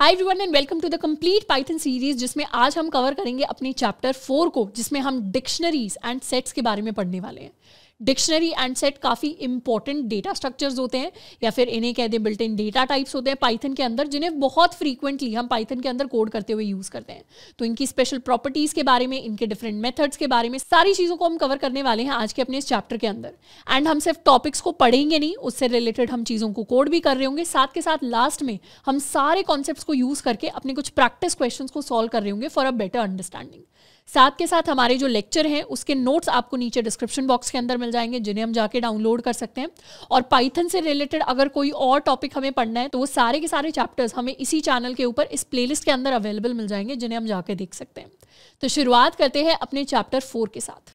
hi everyone and welcome to the complete Python series जिसमें आज हम कवर करेंगे अपने चैप्टर फोर को जिसमें हम डिक्शनरीज एंड सेट्स के बारे में पढ़ने वाले हैं डिक्शनरी एंड सेट काफ़ी इंपॉर्टेंट डेटा स्ट्रक्चर्स होते हैं या फिर इन्हें कह दें बिल्ट इन डेटा टाइप्स होते हैं पाइथन के अंदर जिन्हें बहुत फ्रीक्वेंटली हम पाइथन के अंदर कोड करते हुए यूज़ करते हैं तो इनकी स्पेशल प्रॉपर्टीज़ के बारे में इनके डिफरेंट मेथड्स के बारे में सारी चीज़ों को हम कवर करने वाले हैं आज के अपने इस चैप्टर के अंदर एंड हम सिर्फ टॉपिक्स को पढ़ेंगे नहीं उससे रिलेटेड हम चीज़ों को कोड भी कर रहे होंगे साथ के साथ लास्ट में हम सारे कॉन्सेप्ट को यूज़ करके अपने कुछ प्रैक्टिस क्वेश्चन को सॉल्व कर रहे होंगे फॉर अ बेटर अंडरस्टैंडिंग साथ के साथ हमारे जो लेक्चर हैं उसके नोट्स आपको नीचे डिस्क्रिप्शन बॉक्स के अंदर मिल जाएंगे जिन्हें हम जाके डाउनलोड कर सकते हैं और पाइथन से रिलेटेड अगर कोई और टॉपिक हमें पढ़ना है तो वो सारे के सारे चैप्टर्स हमें इसी चैनल के ऊपर इस प्लेलिस्ट के अंदर अवेलेबल मिल जाएंगे जिन्हें हम जाके देख सकते हैं तो शुरुआत करते हैं अपने चैप्टर फोर के साथ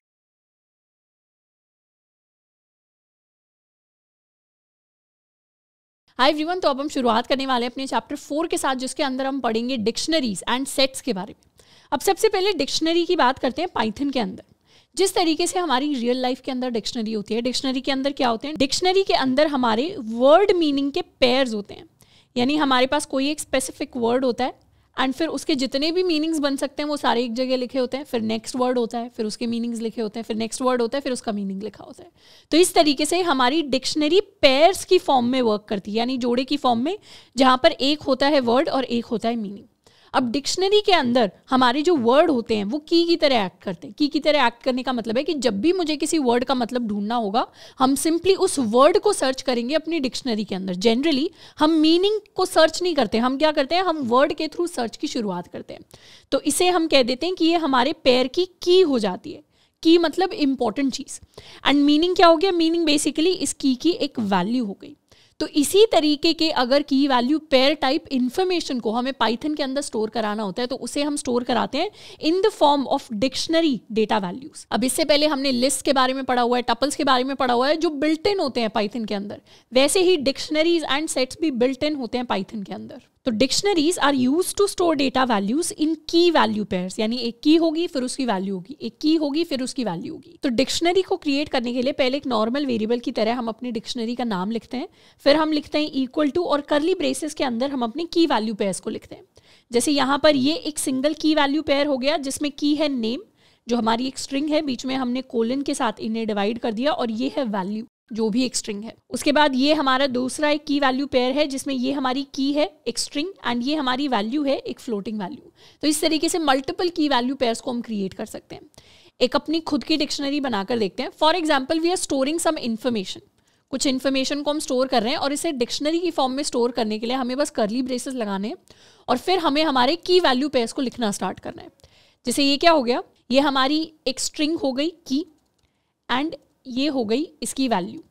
हाई एवरीवन तो अब हम शुरुआत करने वाले हैं अपने चैप्टर फोर के साथ जिसके अंदर हम पढ़ेंगे डिक्शनरीज एंड सेट्स के बारे में अब सबसे पहले डिक्शनरी की बात करते हैं पाइथन के अंदर जिस तरीके से हमारी रियल लाइफ के अंदर डिक्शनरी होती है डिक्शनरी के अंदर क्या होते हैं डिक्शनरी के अंदर हमारे वर्ड मीनिंग के पेयर्स होते हैं यानी हमारे पास कोई एक स्पेसिफिक वर्ड होता है एंड फिर उसके जितने भी मीनिंग्स बन सकते हैं वो सारे एक जगह लिखे होते हैं फिर नेक्स्ट वर्ड होता है फिर उसके मीनिंग्स लिखे होते हैं फिर नेक्स्ट वर्ड होता है फिर उसका मीनिंग लिखा होता है तो इस तरीके से हमारी डिक्शनरी पेयर्स की फॉर्म में वर्क करती है यानी जोड़े की फॉर्म में जहाँ पर एक होता है वर्ड और एक होता है मीनिंग अब डिक्शनरी के अंदर हमारे जो वर्ड होते हैं वो की की तरह एक्ट करते हैं की की तरह एक्ट करने का मतलब है कि जब भी मुझे किसी वर्ड का मतलब ढूंढना होगा हम सिंपली उस वर्ड को सर्च करेंगे अपनी डिक्शनरी के अंदर जनरली हम मीनिंग को सर्च नहीं करते हम क्या करते हैं हम वर्ड के थ्रू सर्च की शुरुआत करते हैं तो इसे हम कह देते हैं कि ये हमारे पैर की की हो जाती है की मतलब इंपॉर्टेंट चीज़ एंड मीनिंग क्या हो गया मीनिंग बेसिकली इस की की एक वैल्यू हो गई तो इसी तरीके के अगर की वैल्यू पेयर टाइप इंफॉर्मेशन को हमें पाइथन के अंदर स्टोर कराना होता है तो उसे हम स्टोर कराते हैं in the form of dictionary data values अब इससे पहले हमने लिस्ट के बारे में पढ़ा हुआ है टपल्स के बारे में पढ़ा हुआ है जो बिल्ट इन होते हैं पाइथन के अंदर वैसे ही डिक्शनरीज एंड सेट्स भी बिल्ट इन होते हैं पाइथन के अंदर तो dictionaries are use to store data values in key value pairs यानी एक की होगी फिर उसकी वैल्यू होगी एक की होगी फिर उसकी वैल्यू होगी तो डिक्शनरी को क्रिएट करने के लिए पहले एक नॉर्मल वेरिएबल की तरह हम अपनी डिक्शनरी का नाम लिखते हैं फिर हम लिखते हैं इक्वल टू और करली ब्रेसेस के अंदर हम अपने की वैल्यू पेयर्स को लिखते हैं जैसे यहाँ पर ये एक सिंगल की वैल्यू पेयर हो गया जिसमें की है नेम जो हमारी एक स्ट्रिंग है बीच में हमने कोलन के साथ इन्हें डिवाइड कर दिया और ये है वैल्यू जो भी एक स्ट्रिंग है उसके बाद ये हमारा दूसरा एक की वैल्यू पेयर है जिसमें ये हमारी की है एक स्ट्रिंग एंड ये हमारी वैल्यू है एक फ्लोटिंग वैल्यू तो इस तरीके से मल्टीपल की वैल्यू पेयर्स को हम क्रिएट कर सकते हैं एक अपनी खुद की डिक्शनरी बनाकर देखते हैं for example we are storing some information कुछ इन्फॉर्मेशन को हम स्टोर कर रहे हैं और इसे डिक्शनरी की फॉर्म में स्टोर करने के लिए हमें बस करली ब्रेसेस लगाने हैं और फिर हमें हमारे की वैल्यू पेयर्स को लिखना स्टार्ट करना है जैसे ये क्या हो गया ये हमारी एक स्ट्रिंग हो गई की एंड ये हो गई इसकी वैल्यू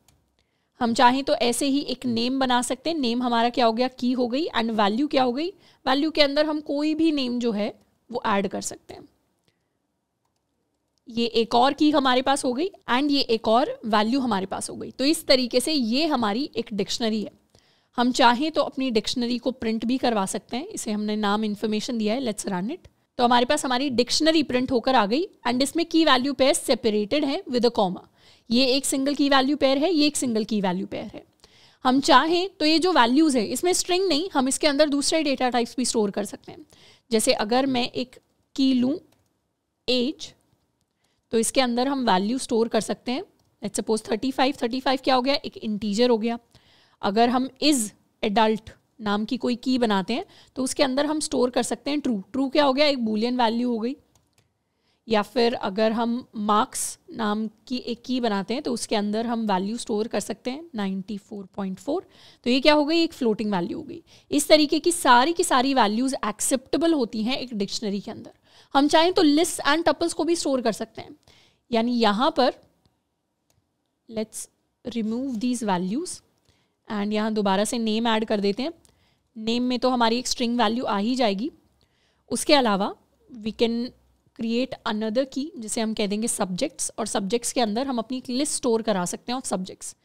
हम चाहें तो ऐसे ही एक नेम बना सकते हैं नेम हमारा क्या हो गया की हो गई एंड वैल्यू क्या हो गई वैल्यू के अंदर हम कोई भी नेम जो है वो ऐड कर सकते हैं ये एक और की हमारे पास हो गई एंड ये एक और वैल्यू हमारे पास हो गई तो इस तरीके से ये हमारी एक डिक्शनरी है हम चाहें तो अपनी डिक्शनरी को प्रिंट भी करवा सकते हैं इसे हमने नाम इन्फॉर्मेशन दिया है लेट्स रन इट तो हमारे पास हमारी डिक्शनरी प्रिंट होकर आ गई एंड इसमें की वैल्यू पे सेपरेटेड है विद अ कॉमा ये एक सिंगल की वैल्यू पेयर है ये एक सिंगल की वैल्यू पेयर है हम चाहें तो ये जो वैल्यूज़ है इसमें स्ट्रिंग नहीं हम इसके अंदर दूसरे डेटा टाइप्स भी स्टोर कर सकते हैं जैसे अगर मैं एक की लूँ एज तो इसके अंदर हम वैल्यू स्टोर कर सकते हैं let's suppose thirty five thirty five क्या हो गया एक इंटीजर हो गया अगर हम इज़ एडल्ट नाम की कोई की बनाते हैं तो उसके अंदर हम स्टोर कर सकते हैं ट्रू ट्रू क्या हो गया एक बुलियन वैल्यू हो गई या फिर अगर हम मार्क्स नाम की एक की बनाते हैं तो उसके अंदर हम वैल्यू स्टोर कर सकते हैं 94.4 तो ये क्या हो गई एक फ्लोटिंग वैल्यू हो गई इस तरीके की सारी की सारी वैल्यूज़ एक्सेप्टेबल होती हैं एक डिक्शनरी के अंदर हम चाहें तो लिस्ट एंड टपल्स को भी स्टोर कर सकते हैं यानी यहाँ पर let's remove these values and यहाँ दोबारा से नेम ऐड कर देते हैं नेम में तो हमारी एक स्ट्रिंग वैल्यू आ ही जाएगी उसके अलावा वी कैन क्रिएट अनदर की जिसे हम कह देंगे सब्जेक्ट्स और सब्जेक्ट्स के अंदर हम अपनी एक लिस्ट स्टोर करा सकते हैं ऑफ सब्जेक्ट्स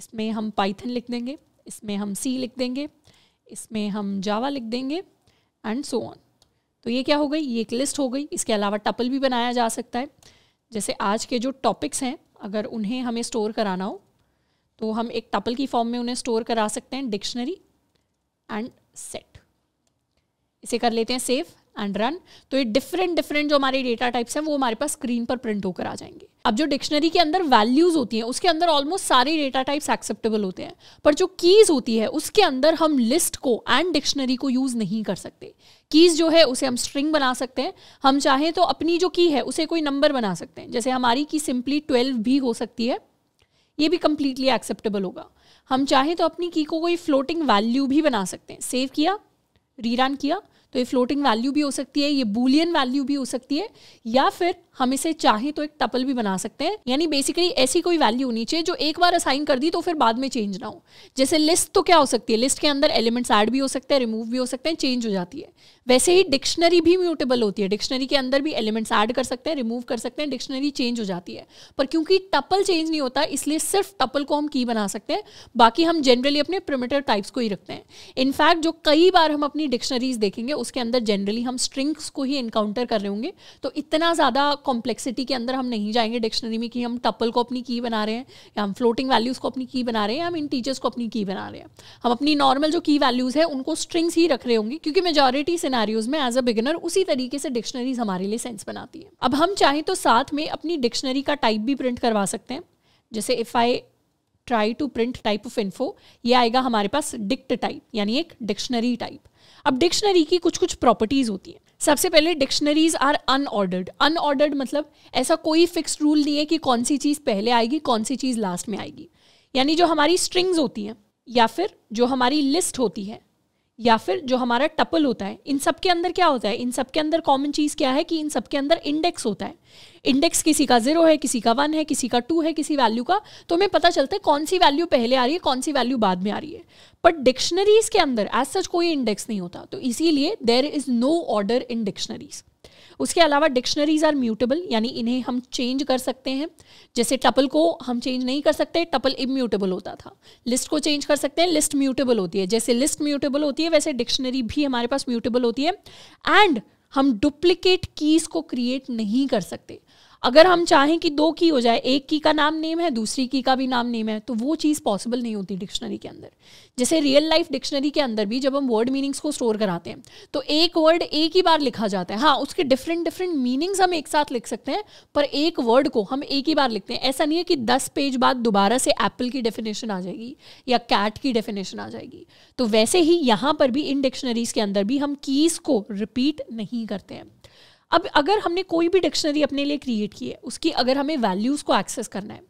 इसमें हम पाइथन लिख देंगे इसमें हम सी लिख देंगे इसमें हम जावा लिख देंगे एंड सो ऑन तो ये क्या हो गई ये एक लिस्ट हो गई इसके अलावा टपल भी बनाया जा सकता है जैसे आज के जो टॉपिक्स हैं अगर उन्हें हमें स्टोर कराना हो तो हम एक टपल की फॉर्म में उन्हें स्टोर करा सकते हैं डिक्शनरी एंड सेट इसे कर लेते हैं सेव एंड रन तो ये डिफरेंट डिफरेंट जो हमारे डेटा टाइप्स हैं वो हमारे पास स्क्रीन पर प्रिंट होकर आ जाएंगे अब जो डिक्शनरी के अंदर वैल्यूज होती हैं उसके अंदर ऑलमोस्ट सारे डेटा टाइप्स एक्सेप्टेबल होते हैं पर जो कीज होती है उसके अंदर हम लिस्ट को एंड डिक्शनरी को यूज नहीं कर सकते कीज जो है उसे हम स्ट्रिंग बना सकते हैं हम चाहें तो अपनी जो की है उसे कोई नंबर बना सकते हैं जैसे हमारी की सिंपली ट्वेल्व भी हो सकती है ये भी कंप्लीटली एक्सेप्टेबल होगा हम चाहें तो अपनी की को कोई फ्लोटिंग वैल्यू भी बना सकते हैं सेव किया रीरान किया तो ये फ्लोटिंग वैल्यू भी हो सकती है ये बुलियन वैल्यू भी हो सकती है या फिर हम इसे चाहें तो एक टपल भी बना सकते हैं यानी बेसिकली ऐसी कोई वैल्यू होनी चाहिए जो एक बार असाइन कर दी तो फिर बाद में चेंज ना हो जैसे लिस्ट तो क्या हो सकती है लिस्ट के अंदर एलिमेंट्स ऐड भी हो सकते हैं रिमूव भी हो सकते हैं चेंज हो जाती है वैसे ही डिक्शनरी भी म्यूटेबल होती है डिक्शनरी के अंदर भी एलिमेंट्स ऐड कर सकते हैं रिमूव कर सकते हैं डिक्शनरी चेंज हो जाती है पर क्योंकि टपल चेंज नहीं होता इसलिए सिर्फ टपल को हम की बना सकते हैं बाकी हम जनरली अपने प्रिमेटिव टाइप्स को ही रखते हैं इनफैक्ट जो कई बार हम अपनी डिक्शनरीज देखेंगे उसके अंदर जनरली हम स्ट्रिंग्स को ही इनकाउंटर कर रहे होंगे तो इतना ज़्यादा कॉम्प्लेक्सिटी के अंदर हम नहीं जाएंगे डिक्शनरी में कि हम टपल को अपनी की बना रहे हैं या हम फ्लोटिंग वैल्यूज़ को अपनी की बना रहे हैं या हम इंटीजर्स को अपनी की बना रहे हैं हम अपनी नॉर्मल जो की वैल्यूज़ है उनको स्ट्रिंग्स ही रख रहे होंगे क्योंकि मेजोरिटी सिनारियोज में एज अ बिगिनर उसी तरीके से डिक्शनरीज हमारे लिए सेंस बनाती है अब हम चाहें तो साथ में अपनी डिक्शनरी का टाइप भी प्रिंट करवा सकते हैं जैसे if I try to print type of info ये आएगा हमारे पास डिक्ट टाइप यानी एक डिक्शनरी टाइप अब डिक्शनरी की कुछ कुछ प्रॉपर्टीज होती हैं सबसे पहले डिक्शनरीज आर अनऑर्डर्ड अनऑर्डर्ड मतलब ऐसा कोई फिक्स रूल नहीं है कि कौन सी चीज़ पहले आएगी कौन सी चीज़ लास्ट में आएगी यानी जो हमारी स्ट्रिंग्स होती हैं या फिर जो हमारी लिस्ट होती है या फिर जो हमारा टपल होता है इन सब के अंदर क्या होता है इन सब के अंदर कॉमन चीज़ क्या है कि इन सब के अंदर इंडेक्स होता है इंडेक्स किसी का जीरो है किसी का वन है किसी का टू है किसी वैल्यू का तो हमें पता चलता है कौन सी वैल्यू पहले आ रही है कौन सी वैल्यू बाद में आ रही है बट डिक्शनरीज के अंदर एज सच कोई इंडेक्स नहीं होता तो इसीलिए there is no order in dictionaries उसके अलावा डिक्शनरीज आर म्यूटेबल यानी इन्हें हम चेंज कर सकते हैं जैसे टपल को हम चेंज नहीं कर सकते टपल इम्यूटेबल होता था लिस्ट को चेंज कर सकते हैं लिस्ट म्यूटेबल होती है जैसे लिस्ट म्यूटेबल होती है वैसे डिक्शनरी भी हमारे पास म्यूटेबल होती है एंड हम डुप्लीकेट कीज को क्रिएट नहीं कर सकते अगर हम चाहें कि दो की हो जाए एक की का नाम नेम है दूसरी की का भी नाम नेम है तो वो चीज़ पॉसिबल नहीं होती डिक्शनरी के अंदर जैसे रियल लाइफ डिक्शनरी के अंदर भी जब हम वर्ड मीनिंग्स को स्टोर कराते हैं तो एक वर्ड एक ही बार लिखा जाता है हाँ उसके डिफरेंट डिफरेंट मीनिंग्स हम एक साथ लिख सकते हैं पर एक वर्ड को हम एक ही बार लिखते हैं ऐसा नहीं है कि दस पेज बाद दोबारा से एप्पल की डेफिनेशन आ जाएगी या कैट की डेफिनेशन आ जाएगी तो वैसे ही यहाँ पर भी इन डिक्शनरीज के अंदर भी हम कीज़ को रिपीट नहीं करते हैं अब अगर हमने कोई भी डिक्शनरी अपने लिए क्रिएट की है उसकी अगर हमें वैल्यूज़ को एक्सेस करना है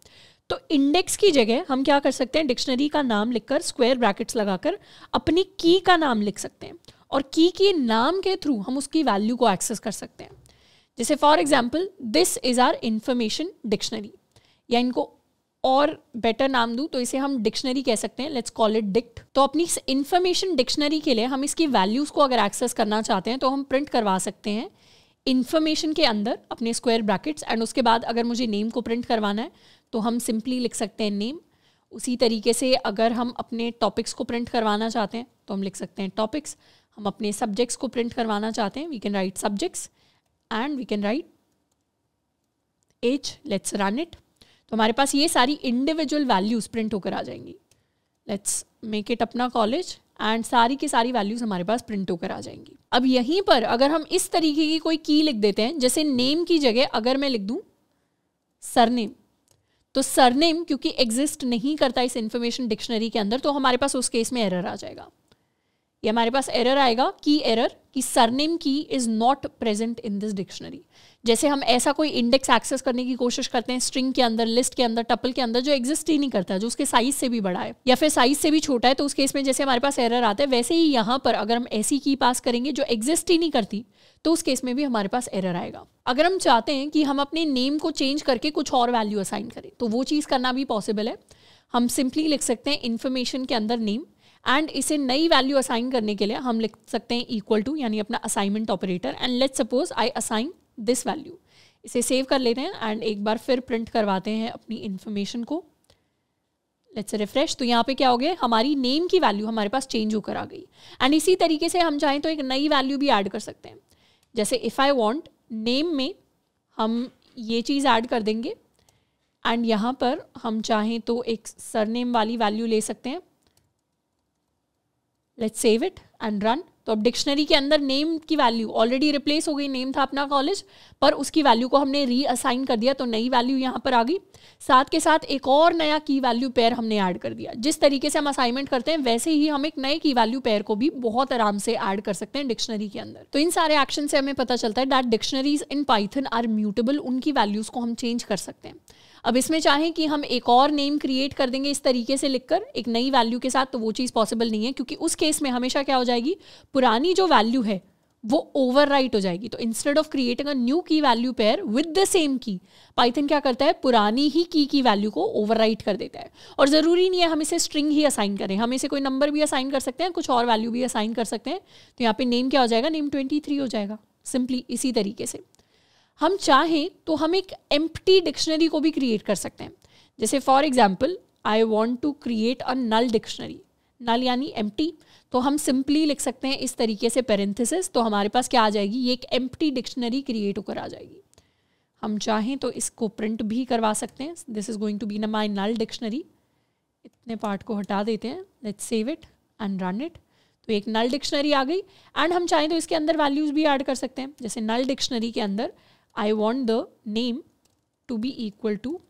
तो इंडेक्स की जगह हम क्या कर सकते हैं डिक्शनरी का नाम लिखकर स्क्वायर ब्रैकेट्स लगाकर अपनी की का नाम लिख सकते हैं और की के नाम के थ्रू हम उसकी वैल्यू को एक्सेस कर सकते हैं जैसे for example this is our information dictionary या इनको और बेटर नाम दूँ तो इसे हम डिक्शनरी कह सकते हैं लेट्स कॉल इट डिक्ट तो अपनी इस इन्फॉर्मेशन डिक्शनरी के लिए हम इसकी वैल्यूज़ को अगर एक्सेस करना चाहते हैं तो हम प्रिंट करवा सकते हैं इन्फॉर्मेशन के अंदर अपने स्क्वायर ब्रैकेट्स एंड उसके बाद अगर मुझे नेम को प्रिंट करवाना है तो हम सिंपली लिख सकते हैं नेम उसी तरीके से अगर हम अपने टॉपिक्स को प्रिंट करवाना चाहते हैं तो हम लिख सकते हैं टॉपिक्स हम अपने सब्जेक्ट्स को प्रिंट करवाना चाहते हैं we can write subjects and we can write as let's run it तो हमारे पास ये सारी इंडिविजुअल वैल्यूज प्रिंट होकर आ जाएंगी लेट्स मेक इट अपना कॉलेज एंड सारी की सारी वैल्यूज़ हमारे पास प्रिंट होकर आ जाएंगी अब यहीं पर अगर हम इस तरीके की कोई की लिख देते हैं जैसे नेम की जगह अगर मैं लिख दूं सरनेम तो सरनेम क्योंकि एग्जिस्ट नहीं करता इस इंफॉर्मेशन डिक्शनरी के अंदर तो हमारे पास उस केस में एरर आ जाएगा ये हमारे पास एरर आएगा की एरर कि surname key is not present in this dictionary जैसे हम ऐसा कोई इंडेक्स एक्सेस करने की कोशिश करते हैं स्ट्रिंग के अंदर लिस्ट के अंदर टपल के अंदर जो एग्जिस्ट ही नहीं करता जो उसके साइज से भी बड़ा है या फिर साइज से भी छोटा है तो उस केस में जैसे हमारे पास एरर आता है वैसे ही यहां पर अगर हम ऐसी की पास करेंगे जो एग्जिस्ट ही नहीं करती तो उस केस में भी हमारे पास एरर आएगा अगर हम चाहते हैं कि हम अपने नेम को चेंज करके कुछ और वैल्यू असाइन करें तो वो चीज़ करना भी पॉसिबल है हम सिंपली लिख सकते हैं इन्फॉर्मेशन के अंदर नेम एंड इसे नई वैल्यू असाइन करने के लिए हम लिख सकते हैं इक्वल टू यानी अपना assignment operator and let suppose I assign this value इसे सेव कर लेते हैं एंड एक बार फिर प्रिंट करवाते हैं अपनी इन्फॉर्मेशन को लेट्स रिफ्रेश तो यहाँ पे क्या हो गया हमारी नेम की वैल्यू हमारे पास चेंज होकर आ गई एंड इसी तरीके से हम चाहें तो एक नई वैल्यू भी ऐड कर सकते हैं जैसे इफ़ आई वॉन्ट नेम में हम ये चीज़ ऐड कर देंगे एंड यहाँ पर हम चाहें तो एक सरनेम वाली वैल्यू ले सकते हैं let save it and run तो अब डिक्शनरी के अंदर नेम की वैल्यू ऑलरेडी रिप्लेस हो गई नेम था अपना कॉलेज पर उसकी वैल्यू को हमने रीअसाइन कर दिया तो नई वैल्यू यहाँ पर आ गई साथ के साथ एक और नया की वैल्यू पेयर हमने ऐड कर दिया जिस तरीके से हम असाइनमेंट करते हैं वैसे ही हम एक नए की वैल्यू पेयर को भी बहुत आराम से ऐड कर सकते हैं डिक्शनरी के अंदर तो इन सारे एक्शन से हमें पता चलता है that dictionaries in Python are mutable उनकी वैल्यूज को हम चेंज कर सकते हैं अब इसमें चाहें कि हम एक और नेम क्रिएट कर देंगे इस तरीके से लिखकर एक नई वैल्यू के साथ तो वो चीज़ पॉसिबल नहीं है क्योंकि उस केस में हमेशा क्या हो जाएगी पुरानी जो वैल्यू है वो ओवर हो जाएगी तो instead of creating a new key value pair with the same key Python क्या करता है पुरानी ही की की वैल्यू को ओवर कर देता है और ज़रूरी नहीं है हम इसे स्ट्रिंग ही असाइन करें हम इसे कोई नंबर भी असाइन कर सकते हैं कुछ और वैल्यू भी असाइन कर सकते हैं तो यहाँ पे नेम क्या हो जाएगा नेम ट्वेंटी थ्री हो जाएगा सिंपली इसी तरीके से हम चाहें तो हम एक एम्प्टी डिक्शनरी को भी क्रिएट कर सकते हैं जैसे for example I want to create a null dictionary null यानी एम्प्टी तो हम सिंपली लिख सकते हैं इस तरीके से पेरेंथिस तो हमारे पास क्या आ जाएगी ये एक एम्प्टी डिक्शनरी क्रिएट होकर आ जाएगी हम चाहें तो इसको प्रिंट भी करवा सकते हैं this is going to be न माई नल डिक्शनरी इतने पार्ट को हटा देते हैं let's save it and run it तो एक नल डिक्शनरी आ गई एंड हम चाहें तो इसके अंदर वैल्यूज़ भी ऐड कर सकते हैं जैसे नल डिक्शनरी के अंदर I want the name to be equal to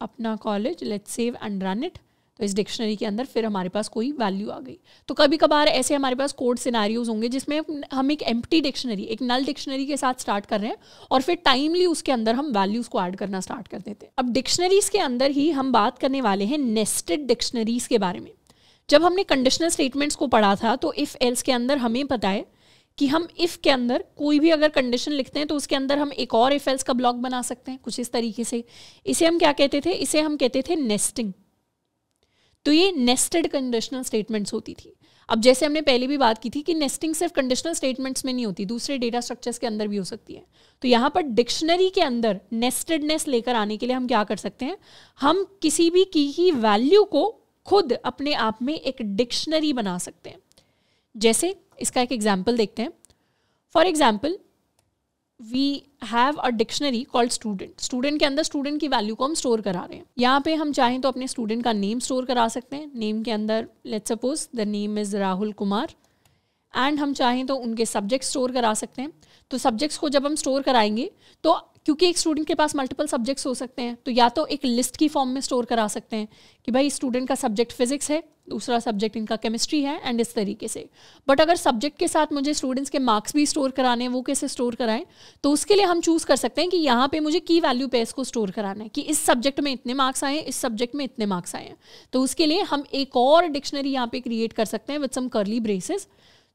अपना college let save and run it तो इस डिक्शनरी के अंदर फिर हमारे पास कोई वैल्यू आ गई तो कभी कभार ऐसे हमारे पास कोड सिनारियोज होंगे जिसमें हम एक एम्प्टी डिक्शनरी एक नल डिक्शनरी के साथ स्टार्ट कर रहे हैं और फिर टाइमली उसके अंदर हम वैल्यूज़ को ऐड करना स्टार्ट कर देते हैं अब डिक्शनरीज के अंदर ही हम बात करने वाले हैं नेस्टेड डिक्शनरीज के बारे में जब हमने कंडीशनल स्टेटमेंट्स को पढ़ा था तो इफ़ एल्स के अंदर हमें पता है कि हम इफ़ के अंदर कोई भी अगर कंडीशन लिखते हैं तो उसके अंदर हम एक और इफ एल्स का ब्लॉक बना सकते हैं कुछ इस तरीके से इसे हम क्या कहते थे इसे हम कहते थे नेस्टिंग तो ये नेस्टेड कंडीशनल स्टेटमेंट्स होती थी अब जैसे हमने पहले भी बात की थी कि नेस्टिंग सिर्फ कंडीशनल स्टेटमेंट्स में नहीं होती दूसरे डेटा स्ट्रक्चर्स के अंदर भी हो सकती है तो यहां पर डिक्शनरी के अंदर नेस्टेडनेस लेकर आने के लिए हम क्या कर सकते हैं हम किसी भी की ही वैल्यू को खुद अपने आप में एक डिक्शनरी बना सकते हैं जैसे इसका एक एग्जाम्पल देखते हैं for example we have a dictionary called student student के अंदर स्टूडेंट की वैल्यू को हम स्टोर करा रहे हैं यहाँ पे हम चाहें तो अपने स्टूडेंट का नेम स्टोर करा सकते हैं नेम के अंदर let suppose the name is Rahul Kumar and हम चाहें तो उनके सब्जेक्ट स्टोर करा सकते हैं तो सब्जेक्ट्स को जब हम स्टोर कराएंगे तो क्योंकि एक स्टूडेंट के पास मल्टीपल सब्जेक्ट्स हो सकते हैं तो या तो एक लिस्ट की फॉर्म में स्टोर करा सकते हैं कि भाई स्टूडेंट का सब्जेक्ट फिजिक्स है दूसरा सब्जेक्ट इनका केमिस्ट्री है एंड इस तरीके से बट अगर सब्जेक्ट के साथ मुझे स्टूडेंट्स के मार्क्स भी स्टोर कराने हैं वो कैसे स्टोर कराएं तो उसके लिए हम चूज़ कर सकते हैं कि यहाँ पे मुझे की वैल्यू पे इसको स्टोर कराना है कि इस सब्जेक्ट में इतने मार्क्स आए इस सब्जेक्ट में इतने मार्क्स आए तो उसके लिए हम एक और डिक्शनरी यहाँ पे क्रिएट कर सकते हैं विद सम करली ब्रेसेस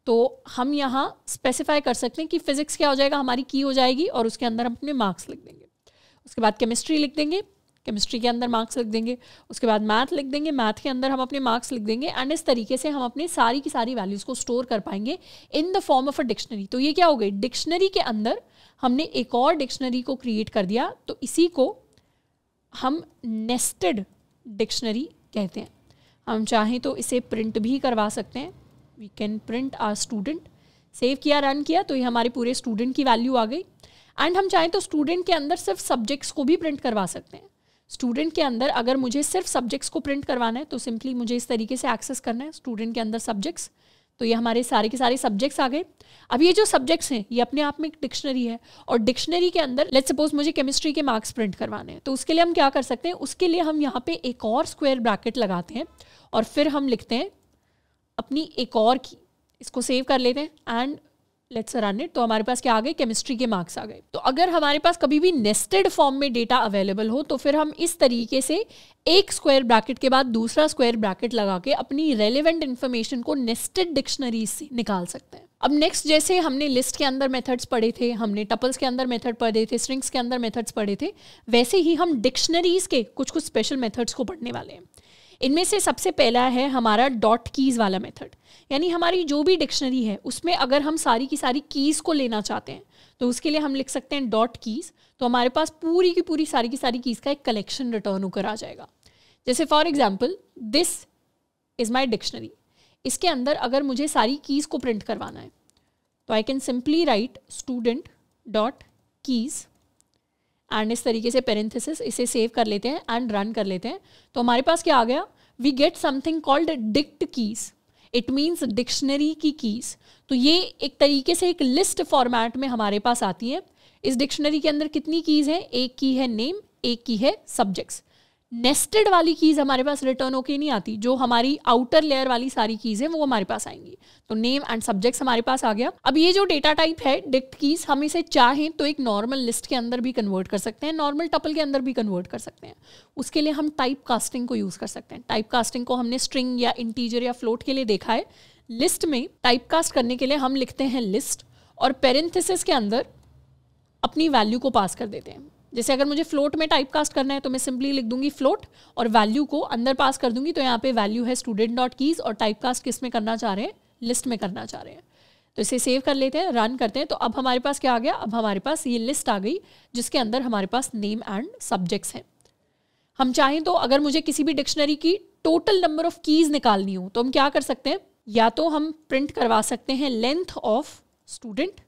तो हम यहाँ स्पेसिफाई कर सकते हैं कि फिज़िक्स क्या हो जाएगा हमारी की हो जाएगी और उसके अंदर हम अपने मार्क्स लिख देंगे उसके बाद केमिस्ट्री लिख देंगे केमिस्ट्री के अंदर मार्क्स लिख देंगे उसके बाद मैथ लिख देंगे मैथ के अंदर हम अपने मार्क्स लिख देंगे एंड इस तरीके से हम अपने सारी की सारी वैल्यूज़ को स्टोर कर पाएंगे in the form of a dictionary तो ये क्या हो गई डिक्शनरी के अंदर हमने एक और डिक्शनरी को क्रिएट कर दिया तो इसी को हम नेस्टेड डिक्शनरी कहते हैं हम चाहें तो इसे प्रिंट भी करवा सकते हैं we can print our student save किया रन किया तो ये हमारे पूरे स्टूडेंट की वैल्यू आ गई एंड हम चाहें तो स्टूडेंट के अंदर सिर्फ सब्जेक्ट्स को भी प्रिंट करवा सकते हैं स्टूडेंट के अंदर अगर मुझे सिर्फ सब्जेक्ट्स को प्रिंट करवाना है तो सिंपली मुझे इस तरीके से एक्सेस करना है स्टूडेंट के अंदर सब्जेक्ट्स तो ये हमारे सारे के सारे सब्जेक्ट्स आ गए अब ये जो सब्जेक्ट्स हैं ये अपने आप में एक डिक्शनरी है और डिक्शनरी के अंदर लेट सपोज मुझे केमिस्ट्री के मार्क्स प्रिंट करवाने हैं तो उसके लिए हम क्या कर सकते हैं उसके लिए हम यहाँ पे एक और स्क्वायर ब्रैकेट लगाते हैं और फिर हम लिखते हैं अपनी एक और की इसको सेव कर लेते हैं एंड लेट्स रन इट तो हमारे पास क्या आ गए केमिस्ट्री के मार्क्स आ गए तो अगर हमारे पास कभी भी नेस्टेड फॉर्म में डेटा अवेलेबल हो तो फिर हम इस तरीके से एक स्क्वायर ब्रैकेट के बाद दूसरा स्क्वायर ब्रैकेट लगा के अपनी रेलिवेंट इन्फॉर्मेशन को नेस्टेड डिक्शनरी से निकाल सकते हैं अब नेक्स्ट जैसे हमने लिस्ट के अंदर मेथड्स पढ़े थे हमने टपल्स के अंदर मेथड पढ़े थे स्ट्रिंग्स के अंदर मेथड्स पढ़े थे वैसे ही हम डिक्शनरीज के कुछ कुछ स्पेशल मेथड्स को पढ़ने वाले हैं इनमें से सबसे पहला है हमारा डॉट कीज़ वाला मेथड यानी हमारी जो भी डिक्शनरी है उसमें अगर हम सारी की सारी कीज़ को लेना चाहते हैं तो उसके लिए हम लिख सकते हैं डॉट कीज़ तो हमारे पास पूरी की पूरी सारी की सारी कीज़ का एक कलेक्शन रिटर्न होकर आ जाएगा जैसे for example this is my dictionary इसके अंदर अगर मुझे सारी कीज़ को प्रिंट करवाना है तो I can simply write student dot keys and इस तरीके से पेरेंथिस इसे सेव कर लेते हैं एंड रन कर लेते हैं तो हमारे पास क्या आ गया we get something called dict keys it means dictionary की कीज़ तो ये एक तरीके से एक लिस्ट फॉर्मेट में हमारे पास आती है इस डिक्शनरी के अंदर कितनी कीज़ हैं एक की है नेम एक की है सब्जेक्ट्स नेस्टेड वाली कीज़ हमारे पास रिटर्न होके नहीं आती जो हमारी आउटर लेयर वाली सारी कीज़ है वो हमारे पास आएंगी तो नेम एंड सब्जेक्ट्स हमारे पास आ गया अब ये जो डेटा टाइप है डिक्ट कीज़ हम इसे चाहें तो एक नॉर्मल लिस्ट के अंदर भी कन्वर्ट कर सकते हैं नॉर्मल टपल के अंदर भी कन्वर्ट कर सकते हैं उसके लिए हम टाइप कास्टिंग को यूज़ कर सकते हैं टाइप कास्टिंग को हमने स्ट्रिंग या इंटीजर या फ्लोट के लिए देखा है लिस्ट में टाइप कास्ट करने के लिए हम लिखते हैं लिस्ट और पेरेंथिस के अंदर अपनी वैल्यू को पास कर देते हैं जैसे अगर मुझे फ्लोट में टाइप कास्ट करना है तो मैं सिंपली लिख दूंगी फ्लोट और वैल्यू को अंदर पास कर दूंगी तो यहाँ पे वैल्यू है स्टूडेंट डॉट कीज़ और टाइप कास्ट किस में करना चाह रहे हैं लिस्ट में करना चाह रहे हैं तो इसे सेव कर लेते हैं रन करते हैं तो अब हमारे पास क्या आ गया अब हमारे पास ये लिस्ट आ गई जिसके अंदर हमारे पास नेम एंड सब्जेक्ट्स हैं हम चाहें तो अगर मुझे किसी भी डिक्शनरी की टोटल नंबर ऑफ कीज़ निकालनी हो तो हम क्या कर सकते हैं या तो हम प्रिंट करवा सकते हैं लेंथ ऑफ स्टूडेंट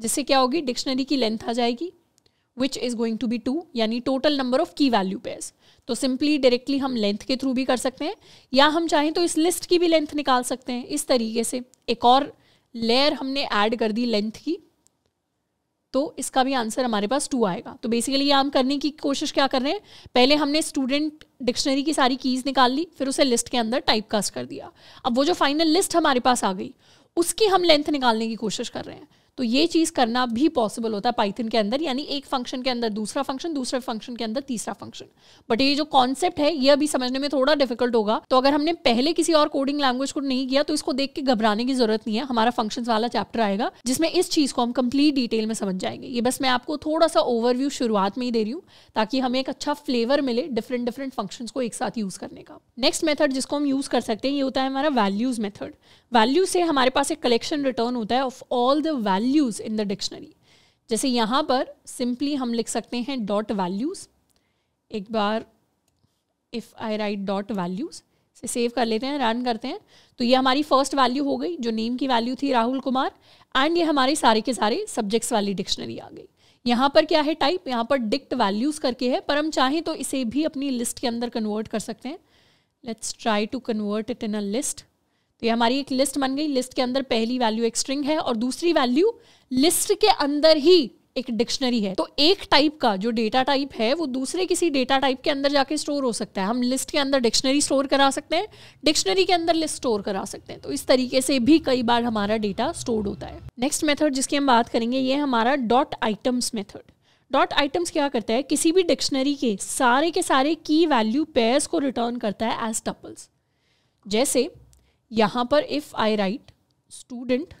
जिससे क्या होगी डिक्शनरी की लेंथ आ जाएगी which is going to be two यानी total number of key value pairs तो सिंपली डायरेक्टली हम लेंथ के थ्रू भी कर सकते हैं या हम चाहें तो इस लिस्ट की भी लेंथ निकाल सकते हैं इस तरीके से एक और लेयर हमने ऐड कर दी लेंथ की तो इसका भी आंसर हमारे पास टू आएगा तो बेसिकली ये हम करने की कोशिश क्या कर रहे हैं पहले हमने स्टूडेंट डिक्शनरी की सारी कीज़ निकाल ली फिर उसे लिस्ट के अंदर टाइप कास्ट कर दिया अब वो जो फाइनल लिस्ट हमारे पास आ गई उसकी हम लेंथ निकालने की कोशिश कर रहे हैं तो ये चीज़ करना भी पॉसिबल होता है पाइथन के अंदर यानी एक फंक्शन के अंदर दूसरा फंक्शन दूसरे फंक्शन के अंदर तीसरा फंक्शन बट ये जो कॉन्सेप्ट है ये अभी समझने में थोड़ा डिफिकल्ट होगा तो अगर हमने पहले किसी और कोडिंग लैंग्वेज को नहीं किया तो इसको देख के घबराने की जरूरत नहीं है हमारा फंक्शन वाला चैप्टर आएगा जिसमें इस चीज़ को हम कंप्लीट डिटेल में समझ जाएंगे ये बस मैं आपको थोड़ा सा ओवरव्यू शुरुआत में ही दे रही हूँ ताकि हमें एक अच्छा फ्लेवर मिले डिफरेंट डिफरेंट फंक्शन को एक साथ यूज़ करने का नेक्स्ट मेथड जिसको हम यूज़ कर सकते हैं ये होता है हमारा वैल्यूज़ मेथड वैल्यू से हमारे पास एक कलेक्शन रिटर्न होता है of all the value values in the dictionary जैसे यहाँ पर सिंपली हम लिख सकते हैं डॉट वैल्यूज़ एक बार if I write dot values से सेव कर लेते हैं रन करते हैं तो ये हमारी फर्स्ट वैल्यू हो गई जो नेम की वैल्यू थी राहुल कुमार एंड ये हमारे सारे के सारे सब्जेक्ट्स वाली डिक्शनरी आ गई यहाँ पर क्या है टाइप यहाँ पर डिक्ट वैल्यूज़ करके है पर हम चाहें तो इसे भी अपनी लिस्ट के अंदर कन्वर्ट कर सकते हैं let's try to convert it in a list तो ये हमारी एक लिस्ट बन गई लिस्ट के अंदर पहली वैल्यू एक स्ट्रिंग है और दूसरी वैल्यू लिस्ट के अंदर ही एक डिक्शनरी है तो एक टाइप का जो डेटा टाइप है वो दूसरे किसी डेटा टाइप के अंदर जाके स्टोर हो सकता है हम लिस्ट के अंदर डिक्शनरी स्टोर करा सकते हैं डिक्शनरी के अंदर लिस्ट स्टोर करा सकते हैं तो इस तरीके से भी कई बार हमारा डेटा स्टोर होता है नेक्स्ट मेथड जिसकी हम बात करेंगे ये हमारा dot items method dot items क्या करता है किसी भी डिक्शनरी के सारे के सारे की वैल्यू पेयर्स को रिटर्न करता है एज टपल्स जैसे यहाँ पर if I write student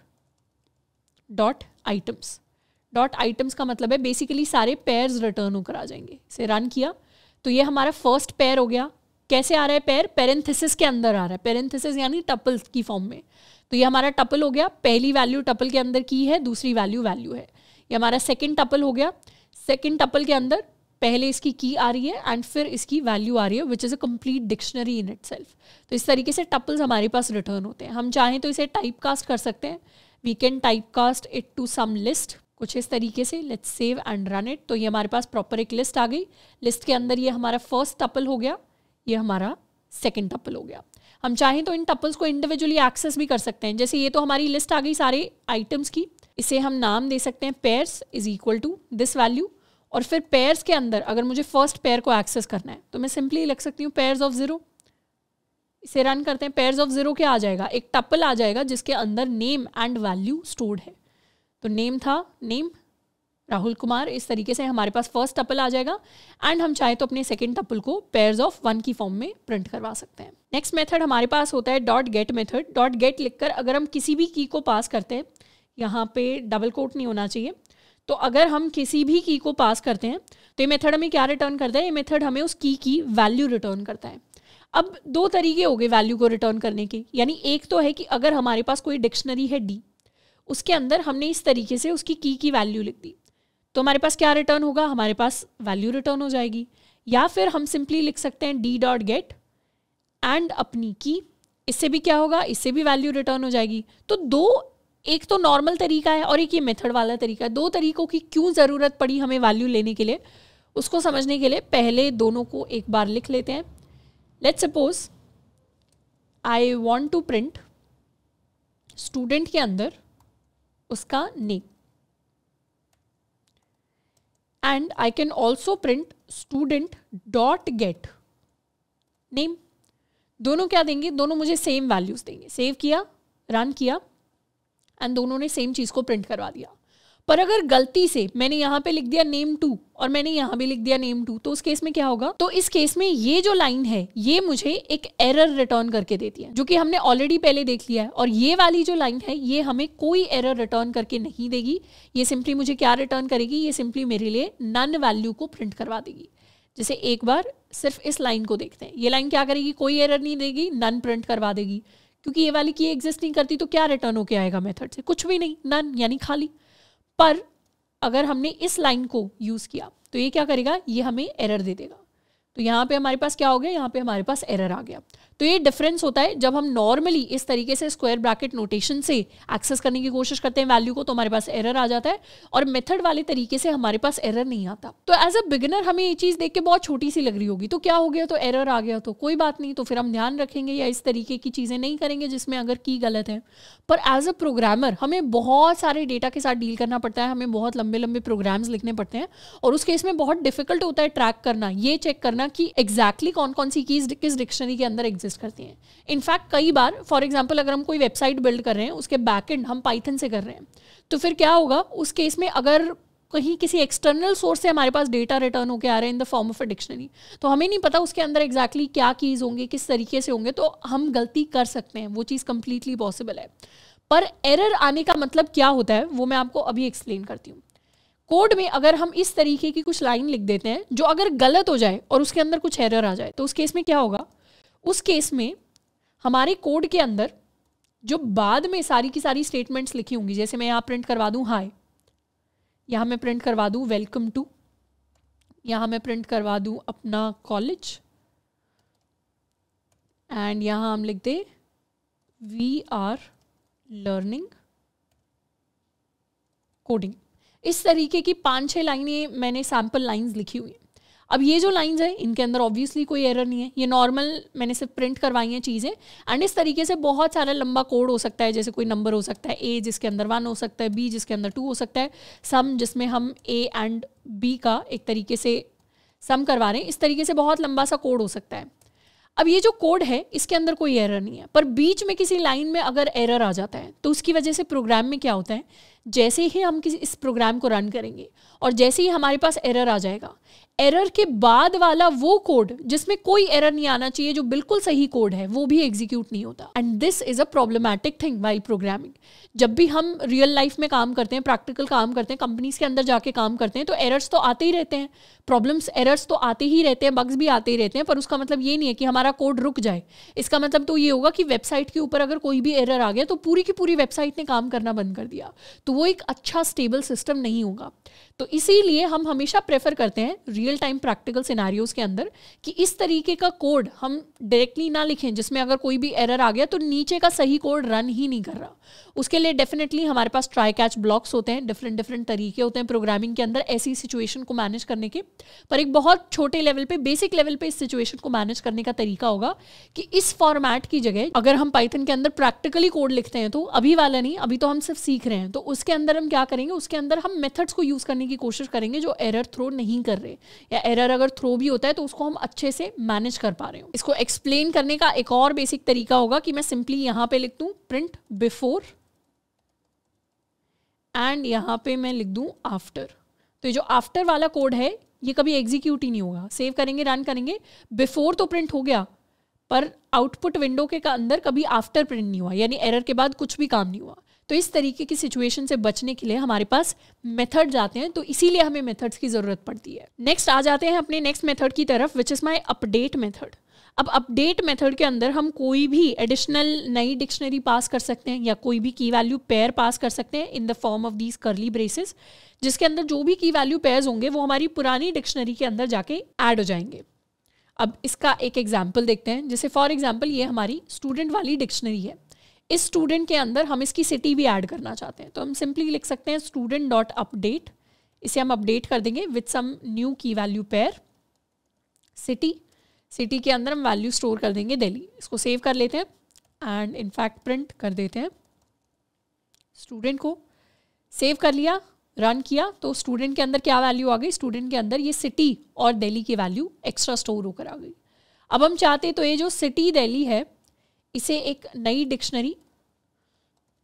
dot items dot items का मतलब है बेसिकली सारे पेयर रिटर्न होकर आ जाएंगे इसे रन किया तो ये हमारा फर्स्ट पेयर हो गया कैसे आ रहा है पैर पेरेंथिसिस के अंदर आ रहा है पेरेंथिसिस यानी टपल की फॉर्म में तो ये हमारा टपल हो गया पहली वैल्यू टपल के अंदर की है दूसरी वैल्यू वैल्यू है ये हमारा सेकेंड टपल हो गया सेकेंड टपल के अंदर पहले इसकी की आ रही है एंड फिर इसकी वैल्यू आ रही है which is a complete dictionary in it तो इस तरीके से टपल्स हमारे पास रिटर्न होते हैं हम चाहें तो इसे टाइप कास्ट कर सकते हैं we can type cast it to some list कुछ इस तरीके से let's save and run it तो ये हमारे पास प्रॉपर एक लिस्ट आ गई लिस्ट के अंदर ये हमारा फर्स्ट टपल हो गया ये हमारा सेकेंड टपल हो गया हम चाहें तो इन टपल्स को इंडिविजुअली एक्सेस भी कर सकते हैं जैसे ये तो हमारी लिस्ट आ गई सारे आइटम्स की इसे हम नाम दे सकते हैं pairs is equal to this value और फिर पेयर्स के अंदर अगर मुझे फर्स्ट पेयर को एक्सेस करना है तो मैं सिंपली लिख सकती हूँ पेयर्स ऑफ ज़ीरो इसे रन करते हैं पेयर्स ऑफ ज़ीरो क्या आ जाएगा एक टप्पल आ जाएगा जिसके अंदर नेम एंड वैल्यू स्टोर्ड है तो नेम था नेम राहुल कुमार इस तरीके से हमारे पास फर्स्ट टप्पल आ जाएगा एंड हम चाहे तो अपने सेकेंड टप्पल को पेयर्स ऑफ वन की फॉर्म में प्रिंट करवा सकते हैं नेक्स्ट मेथड हमारे पास होता है dot get method dot get लिखकर अगर हम किसी भी की को पास करते हैं यहाँ पे डबल कोट नहीं होना चाहिए तो अगर हम किसी भी की को पास करते हैं तो ये मेथड हमें क्या रिटर्न करता है ये मेथड हमें उस की की वैल्यू रिटर्न करता है अब दो तरीके हो गए वैल्यू को रिटर्न करने के यानी एक तो है कि अगर हमारे पास कोई डिक्शनरी है डी उसके अंदर हमने इस तरीके से उसकी की की वैल्यू लिख दी तो हमारे पास क्या रिटर्न होगा हमारे पास वैल्यू रिटर्न हो जाएगी या फिर हम सिंपली लिख सकते हैं डी डॉट गेट एंड अपनी की इससे भी क्या होगा इससे भी वैल्यू रिटर्न हो जाएगी तो दो एक तो नॉर्मल तरीका है और एक ये मेथड वाला तरीका है दो तरीकों की क्यों ज़रूरत पड़ी हमें वैल्यू लेने के लिए उसको समझने के लिए पहले दोनों को एक बार लिख लेते हैं let suppose I want to print student के अंदर उसका name and I can also print student dot get name दोनों क्या देंगे दोनों मुझे सेम वैल्यूज देंगे सेव किया रन किया एंड दोनों ने सेम चीज़ को प्रिंट करवा दिया पर अगर गलती से मैंने यहाँ पे लिख दिया नेम टू और मैंने यहाँ भी लिख दिया नेम टू तो उस केस में क्या होगा तो इस केस में ये जो लाइन है ये मुझे एक एरर रिटर्न करके देती है जो कि हमने ऑलरेडी पहले देख लिया है और ये वाली जो लाइन है ये हमें कोई एरर रिटर्न करके नहीं देगी ये सिंपली मुझे क्या रिटर्न करेगी ये सिंपली मेरे लिए नन वैल्यू को प्रिंट करवा देगी जैसे एक बार सिर्फ इस लाइन को देखते हैं ये लाइन क्या करेगी कोई एरर नहीं देगी नन प्रिंट करवा देगी क्योंकि ये वाली की एग्जिस्ट नहीं करती तो क्या रिटर्न होके आएगा मेथड से कुछ भी नहीं नन यानी खाली पर अगर हमने इस लाइन को यूज़ किया तो ये क्या करेगा ये हमें एरर दे देगा तो यहाँ पे हमारे पास क्या हो गया यहाँ पे हमारे पास एरर आ गया तो ये डिफरेंस होता है जब हम नॉर्मली इस तरीके से स्क्वायर ब्रैकेट नोटेशन से एक्सेस करने की कोशिश करते हैं वैल्यू को तो हमारे पास एरर आ जाता है और मेथड वाले तरीके से हमारे पास एरर नहीं आता तो एज अ बिगिनर हमें ये चीज़ देख के बहुत छोटी सी लग रही होगी तो क्या हो गया तो एरर आ गया तो कोई बात नहीं तो फिर हम ध्यान रखेंगे या इस तरीके की चीज़ें नहीं करेंगे जिसमें अगर की गलत है पर एज अ प्रोग्रामर हमें बहुत सारे डेटा के साथ डील करना पड़ता है हमें बहुत लंबे लंबे प्रोग्राम्स लिखने पड़ते हैं और उस केस में बहुत डिफिकल्ट होता है ट्रैक करना ये चेक करना कि एग्जैक्टली exactly कौन कौन सी कीज किस डिक्शनरी के अंदर एग्जैक्ट एग्जिस्ट करती हैं इनफैक्ट कई बार फॉर एग्जाम्पल अगर हम कोई वेबसाइट बिल्ड कर रहे हैं उसके बैक एंड हम पाइथन से कर रहे हैं तो फिर क्या होगा उस केस में अगर कहीं किसी एक्सटर्नल सोर्स से हमारे पास डेटा रिटर्न होकर आ रहे हैं in the form of a dictionary तो हमें नहीं पता उसके अंदर एग्जैक्टली exactly क्या कीज़ होंगे किस तरीके से होंगे तो हम गलती कर सकते हैं वो चीज़ कम्प्लीटली पॉसिबल है पर एरर आने का मतलब क्या होता है वो मैं आपको अभी एक्सप्लेन करती हूँ कोड में अगर हम इस तरीके की कुछ लाइन लिख देते हैं जो अगर गलत हो जाए और उसके अंदर कुछ एरर आ जाए तो उस केस में क्या होगा उस केस में हमारे कोड के अंदर जो बाद में सारी की सारी स्टेटमेंट्स लिखी होंगी जैसे मैं यहाँ प्रिंट करवा दूँ हाय यहाँ मैं प्रिंट करवा दूँ वेलकम टू यहाँ मैं प्रिंट करवा दूँ अपना कॉलेज एंड यहाँ हम लिख दे वी आर लर्निंग कोडिंग इस तरीके की पांच छह लाइनें मैंने सैम्पल लाइंस लिखी हुई अब ये जो लाइंस है इनके अंदर ऑब्वियसली कोई एरर नहीं है ये नॉर्मल मैंने सिर्फ प्रिंट करवाई हैं चीज़ें एंड इस तरीके से बहुत सारा लंबा कोड हो सकता है जैसे कोई नंबर हो सकता है ए जिसके अंदर वन हो सकता है बी जिसके अंदर टू हो सकता है सम जिसमें हम ए एंड बी का एक तरीके से सम करवा रहे हैं इस तरीके से बहुत लंबा सा कोड हो सकता है अब ये जो कोड है इसके अंदर कोई एरर नहीं है पर बीच में किसी लाइन में अगर एरर आ जाता है तो उसकी वजह से प्रोग्राम में क्या होता है जैसे ही हम किसी इस प्रोग्राम को रन करेंगे और जैसे ही हमारे पास एरर आ जाएगा एरर के बाद वाला वो कोड जिसमें कोई एरर नहीं आना चाहिए जो बिल्कुल सही कोड है वो भी एग्जीक्यूट नहीं होता and this is a problematic thing why programming जब भी हम रियल लाइफ में काम करते हैं प्रैक्टिकल काम करते हैं कंपनीज के अंदर जाके काम करते हैं तो एरर्स तो आते ही रहते हैं प्रॉब्लम्स एरर्स तो आते ही रहते हैं बग्स भी आते ही रहते हैं पर उसका मतलब ये नहीं है कि हमारा कोड रुक जाए इसका मतलब तो ये होगा कि वेबसाइट के ऊपर अगर कोई भी एरर आ गया तो पूरी की पूरी वेबसाइट ने काम करना बंद कर दिया तो वो एक अच्छा स्टेबल सिस्टम नहीं होगा तो इसीलिए हम हमेशा प्रेफर करते हैं रियल टाइम प्रैक्टिकल सिनारियोज के अंदर कि इस तरीके का कोड हम डायरेक्टली ना लिखें जिसमें अगर कोई भी एरर आ गया तो नीचे का सही कोड रन ही नहीं कर रहा उसके लिए डेफिनेटली हमारे पास ट्राई कैच ब्लॉक्स होते हैं डिफरेंट डिफरेंट तरीके होते हैं प्रोग्रामिंग के अंदर ऐसी सिचुएशन को मैनेज करने के पर एक बहुत छोटे लेवल पे बेसिक लेवल पे इस सिचुएशन को मैनेज करने का तरीका होगा कि इस फॉर्मेट की जगह अगर हम पाइथन के अंदर प्रैक्टिकली कोड लिखते हैं तो अभी वाला नहीं अभी तो हम सिर्फ सीख रहे हैं तो उसके अंदर हम क्या करेंगे उसके अंदर हम मेथड्स को यूज़ करने की कोशिश करेंगे जो एरर थ्रो नहीं कर रहे या एरर अगर थ्रो भी होता है तो उसको हम अच्छे से मैनेज कर पा रहे हो इसको एक्सप्लेन करने का एक और बेसिक तरीका होगा कि मैं सिंपली यहां पर लिख दू प्रिंट बिफोर एंड यहां पर मैं लिख दू आफ्टर तो ये जो आफ्टर वाला कोड है ये कभी एग्जीक्यूट ही नहीं होगा सेव करेंगे रन करेंगे बिफोर तो प्रिंट हो गया पर आउटपुट विंडो के का अंदर कभी आफ्टर प्रिंट नहीं हुआ यानी एरर के बाद कुछ भी काम नहीं हुआ तो इस तरीके की सिचुएशन से बचने के लिए हमारे पास मेथड जाते हैं तो इसीलिए हमें मेथड्स की ज़रूरत पड़ती है नेक्स्ट आ जाते हैं अपने नेक्स्ट मेथड की तरफ which is my update method अब अपडेट मेथड के अंदर हम कोई भी एडिशनल नई डिक्शनरी पास कर सकते हैं या कोई भी की वैल्यू पेयर पास कर सकते हैं in the form of these curly braces जिसके अंदर जो भी की वैल्यू पेयर्स होंगे वो हमारी पुरानी डिक्शनरी के अंदर जाके ऐड हो जाएंगे अब इसका एक एग्जाम्पल देखते हैं जैसे फॉर एग्जाम्पल ये हमारी स्टूडेंट वाली डिक्शनरी है इस स्टूडेंट के अंदर हम इसकी सिटी भी ऐड करना चाहते हैं तो हम सिंपली लिख सकते हैं स्टूडेंट डॉट अपडेट इसे हम अपडेट कर देंगे with some new key value pair city city के अंदर हम वैल्यू स्टोर कर देंगे दिल्ली इसको सेव कर लेते हैं एंड इनफैक्ट प्रिंट कर देते हैं स्टूडेंट को सेव कर लिया रन किया तो स्टूडेंट के अंदर क्या वैल्यू आ गई स्टूडेंट के अंदर ये सिटी और दिल्ली की वैल्यू एक्स्ट्रा स्टोर होकर आ गई अब हम चाहते तो ये जो सिटी दिल्ली है इसे एक नई डिक्शनरी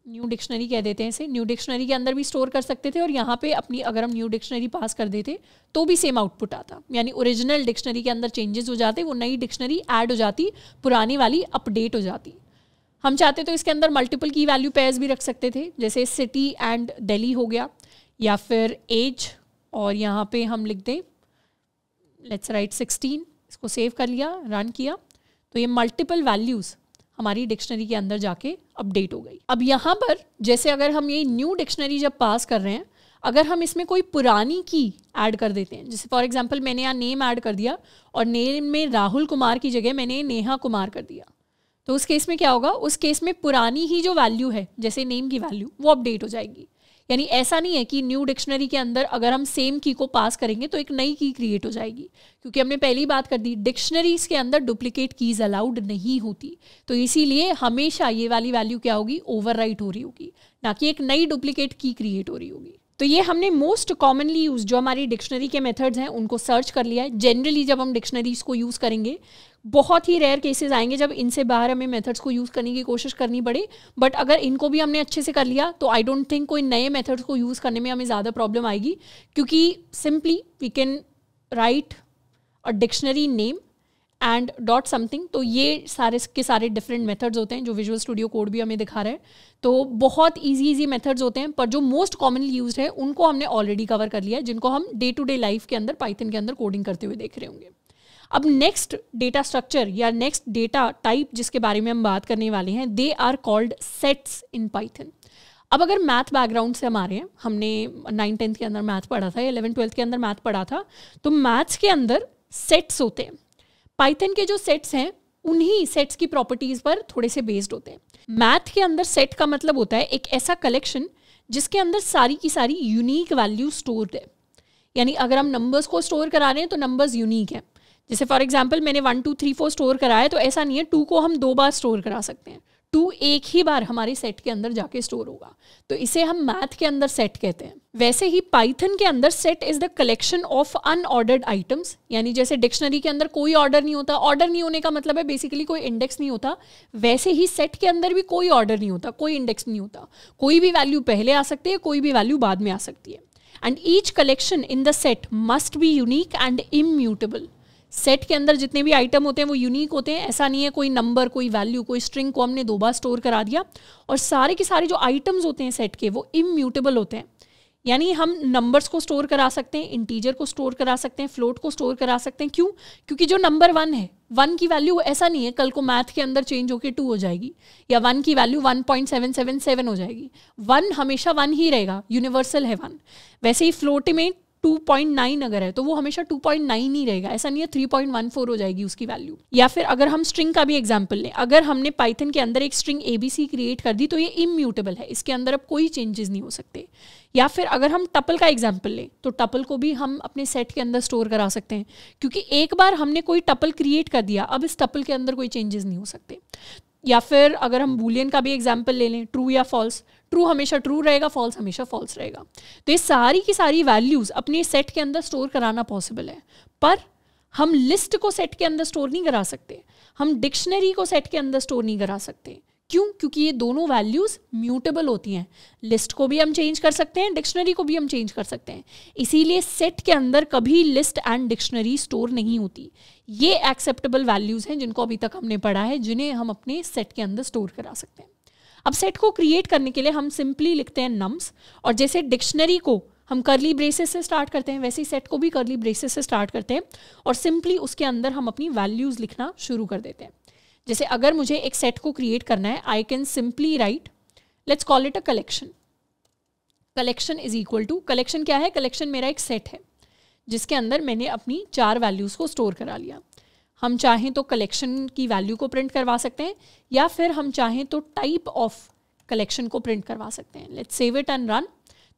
न्यू डिक्शनरी कह देते हैं इसे न्यू डिक्शनरी के अंदर भी स्टोर कर सकते थे और यहाँ पे अपनी अगर हम न्यू डिक्शनरी पास कर देते तो भी सेम आउटपुट आता यानी ओरिजिनल डिक्शनरी के अंदर चेंजेस हो जाते वो नई डिक्शनरी ऐड हो जाती पुरानी वाली अपडेट हो जाती हम चाहते तो इसके अंदर मल्टीपल की वैल्यू पेयर्स भी रख सकते थे जैसे सिटी एंड दिल्ली हो गया या फिर एज और यहाँ पे हम लिख दें लेट्स राइट सिक्सटीन इसको सेव कर लिया रन किया तो ये मल्टीपल वैल्यूज़ हमारी डिक्शनरी के अंदर जाके अपडेट हो गई अब यहाँ पर जैसे अगर हम ये न्यू डिक्शनरी जब पास कर रहे हैं अगर हम इसमें कोई पुरानी की ऐड कर देते हैं जैसे फॉर एग्जांपल मैंने यहाँ नेम ऐड कर दिया और नेम में राहुल कुमार की जगह मैंने नेहा कुमार कर दिया तो उस केस में क्या होगा उस केस में पुरानी ही जो वैल्यू है जैसे नेम की वैल्यू वो अपडेट हो जाएगी यानी ऐसा नहीं है कि न्यू डिक्शनरी के अंदर अगर हम सेम की को पास करेंगे तो एक नई की क्रिएट हो जाएगी क्योंकि हमने पहली बात कर दी डिक्शनरीज के अंदर डुप्लीकेट कीज अलाउड नहीं होती तो इसीलिए हमेशा ये वाली वैल्यू क्या होगी ओवर हो रही होगी ना कि एक नई डुप्लीकेट की क्रिएट हो रही होगी तो ये हमने मोस्ट कॉमनली यूज जो हमारी डिक्शनरी के मेथड्स हैं उनको सर्च कर लिया है जनरली जब हम डिक्शनरीज को यूज़ करेंगे बहुत ही रेयर केसेस आएंगे जब इनसे बाहर हमें मेथड्स को यूज़ करने की कोशिश करनी पड़े बट अगर इनको भी हमने अच्छे से कर लिया तो आई डोंट थिंक कोई नए मेथड्स को यूज़ करने में हमें ज़्यादा प्रॉब्लम आएगी क्योंकि simply we can write a dictionary name and dot something तो ये सारे के सारे डिफरेंट मेथड्स होते हैं जो विजुअल स्टूडियो कोड भी हमें दिखा रहे हैं तो बहुत ईजी इजी मेथड्स होते हैं पर जो मोस्ट कॉमनली यूज है उनको हमने ऑलरेडी कवर कर लिया है जिनको हम डे टू डे लाइफ के अंदर पाइथन के अंदर कोडिंग करते हुए देख रहे होंगे अब नेक्स्ट डेटा स्ट्रक्चर या नेक्स्ट डेटा टाइप जिसके बारे में हम बात करने वाले हैं they are called sets in Python अब अगर मैथ बैकग्राउंड से हमारे हैं हमने नाइन टेंथ के अंदर मैथ पढ़ा था या इलेवन ट्वेल्थ के अंदर मैथ पढ़ा था तो मैथ्स के अंदर सेट्स होते हैं पाइथन के जो सेट्स हैं उन्हीं सेट्स की प्रॉपर्टीज पर थोड़े से बेस्ड होते हैं मैथ के अंदर सेट का मतलब होता है एक ऐसा कलेक्शन जिसके अंदर सारी की सारी यूनिक वैल्यू स्टोर्ड है यानी अगर हम नंबर्स को स्टोर करा रहे हैं तो नंबर्स यूनिक हैं जैसे फॉर एग्जाम्पल मैंने one two three four store कराया तो ऐसा नहीं है टू को हम दो बार स्टोर करा सकते हैं टू एक ही बार हमारे सेट के अंदर जाके स्टोर होगा तो इसे हम मैथ के अंदर सेट कहते हैं वैसे ही पाइथन के अंदर set is the collection of unordered items यानी जैसे डिक्शनरी के अंदर कोई ऑर्डर नहीं होता ऑर्डर नहीं होने का मतलब है बेसिकली कोई इंडेक्स नहीं होता वैसे ही सेट के अंदर भी कोई ऑर्डर नहीं होता कोई इंडेक्स नहीं होता कोई भी वैल्यू पहले आ सकती है कोई भी वैल्यू बाद में आ सकती है and each collection in the set must be unique and immutable set के अंदर जितने भी आइटम होते हैं वो यूनिक होते हैं ऐसा नहीं है कोई नंबर कोई वैल्यू कोई स्ट्रिंग को हमने दो बार स्टोर करा दिया और सारे के सारे जो आइटम्स होते हैं सेट के वो इम्यूटेबल होते हैं यानी हम नंबर्स को स्टोर करा सकते हैं इंटीजर को स्टोर करा सकते हैं फ्लोट को स्टोर करा सकते हैं क्यों क्योंकि जो नंबर वन है वन की वैल्यू ऐसा नहीं है कल को मैथ के अंदर चेंज होकर टू हो जाएगी या वन की वैल्यू one point seven seven seven हो जाएगी वन हमेशा वन ही रहेगा यूनिवर्सल है वन वैसे ही फ्लोट में 2.9 अगर है तो वो हमेशा 2.9 ही रहेगा ऐसा नहीं है 3.14 हो जाएगी उसकी वैल्यू या फिर अगर हम स्ट्रिंग का भी एग्जाम्पल लें अगर हमने पाइथन के अंदर एक स्ट्रिंग सी क्रिएट कर दी तो ये इम्यूटेबल है इसके अंदर अब कोई चेंजेस नहीं हो सकते या फिर अगर हम टपल का एग्जाम्पल लें तो टपल को भी हम अपने सेट के अंदर स्टोर करा सकते हैं क्योंकि एक बार हमने कोई टपल क्रिएट कर दिया अब इस टपल के अंदर कोई चेंजेस नहीं हो सकते या फिर अगर हम बुलियन का भी एग्जाम्पल ले लें ट्रू या फॉल्स ट्रू हमेशा ट्रू रहेगा फॉल्स हमेशा फॉल्स रहेगा तो ये सारी की सारी वैल्यूज अपने सेट के अंदर स्टोर कराना पॉसिबल है पर हम लिस्ट को सेट के अंदर स्टोर नहीं करा सकते हम डिक्शनरी को सेट के अंदर स्टोर नहीं करा सकते क्यों क्योंकि ये दोनों वैल्यूज म्यूटेबल होती हैं लिस्ट को भी हम चेंज कर सकते हैं डिक्शनरी को भी हम चेंज कर सकते हैं इसीलिए सेट के अंदर कभी लिस्ट एंड डिक्शनरी स्टोर नहीं होती ये एक्सेप्टेबल वैल्यूज हैं जिनको अभी तक हमने पढ़ा है जिन्हें हम अपने सेट के अंदर स्टोर करा सकते हैं अब सेट को क्रिएट करने के लिए हम सिंपली लिखते हैं नम्स और जैसे डिक्शनरी को हम करली ब्रेसेस से स्टार्ट करते हैं वैसे ही सेट को भी करली ब्रेसेस से स्टार्ट करते हैं और सिंपली उसके अंदर हम अपनी वैल्यूज़ लिखना शुरू कर देते हैं जैसे अगर मुझे एक सेट को क्रिएट करना है I can simply write let's call it a collection collection is equal to collection क्या है कलेक्शन मेरा एक सेट है जिसके अंदर मैंने अपनी चार वैल्यूज़ को स्टोर करा लिया हम चाहें तो कलेक्शन की वैल्यू को प्रिंट करवा सकते हैं या फिर हम चाहें तो टाइप ऑफ कलेक्शन को प्रिंट करवा सकते हैं let save it and run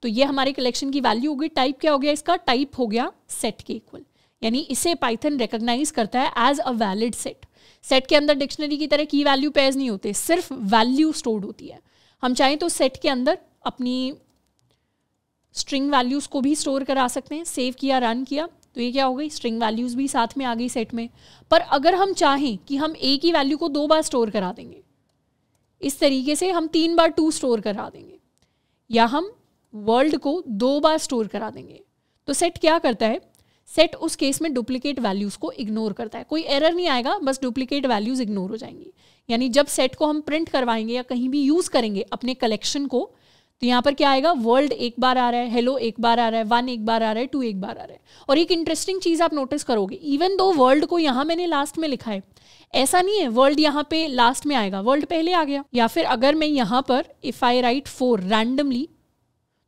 तो ये हमारे कलेक्शन की वैल्यू होगी टाइप क्या हो गया इसका टाइप हो गया सेट के इक्वल यानी इसे पाइथन रिकोगनाइज करता है as a valid set set के अंदर डिक्शनरी की तरह की वैल्यू पेज नहीं होते सिर्फ वैल्यू स्टोर्ड होती है हम चाहें तो सेट के अंदर अपनी स्ट्रिंग वैल्यूज़ को भी स्टोर करा सकते हैं सेव किया रन किया तो ये क्या हो गई स्ट्रिंग वैल्यूज़ भी साथ में आ गई सेट में पर अगर हम चाहें कि हम ए की वैल्यू को दो बार स्टोर करा देंगे इस तरीके से हम तीन बार टू स्टोर करा देंगे या हम वर्ल्ड को दो बार स्टोर करा देंगे तो सेट क्या करता है सेट उस केस में डुप्लीकेट वैल्यूज़ को इग्नोर करता है कोई एरर नहीं आएगा बस डुप्लीकेट वैल्यूज़ इग्नोर हो जाएंगी यानी जब सेट को हम प्रिंट करवाएंगे या कहीं भी यूज़ करेंगे अपने कलेक्शन को तो यहाँ पर क्या आएगा वर्ल्ड एक बार आ रहा है हेलो एक बार आ रहा है वन एक बार आ रहा है टू एक बार आ रहा है और एक इंटरेस्टिंग चीज़ आप नोटिस करोगे इवन दो वर्ल्ड को यहाँ मैंने लास्ट में लिखा है ऐसा नहीं है वर्ल्ड यहाँ पे लास्ट में आएगा वर्ल्ड पहले आ गया या फिर अगर मैं यहाँ पर if I write four randomly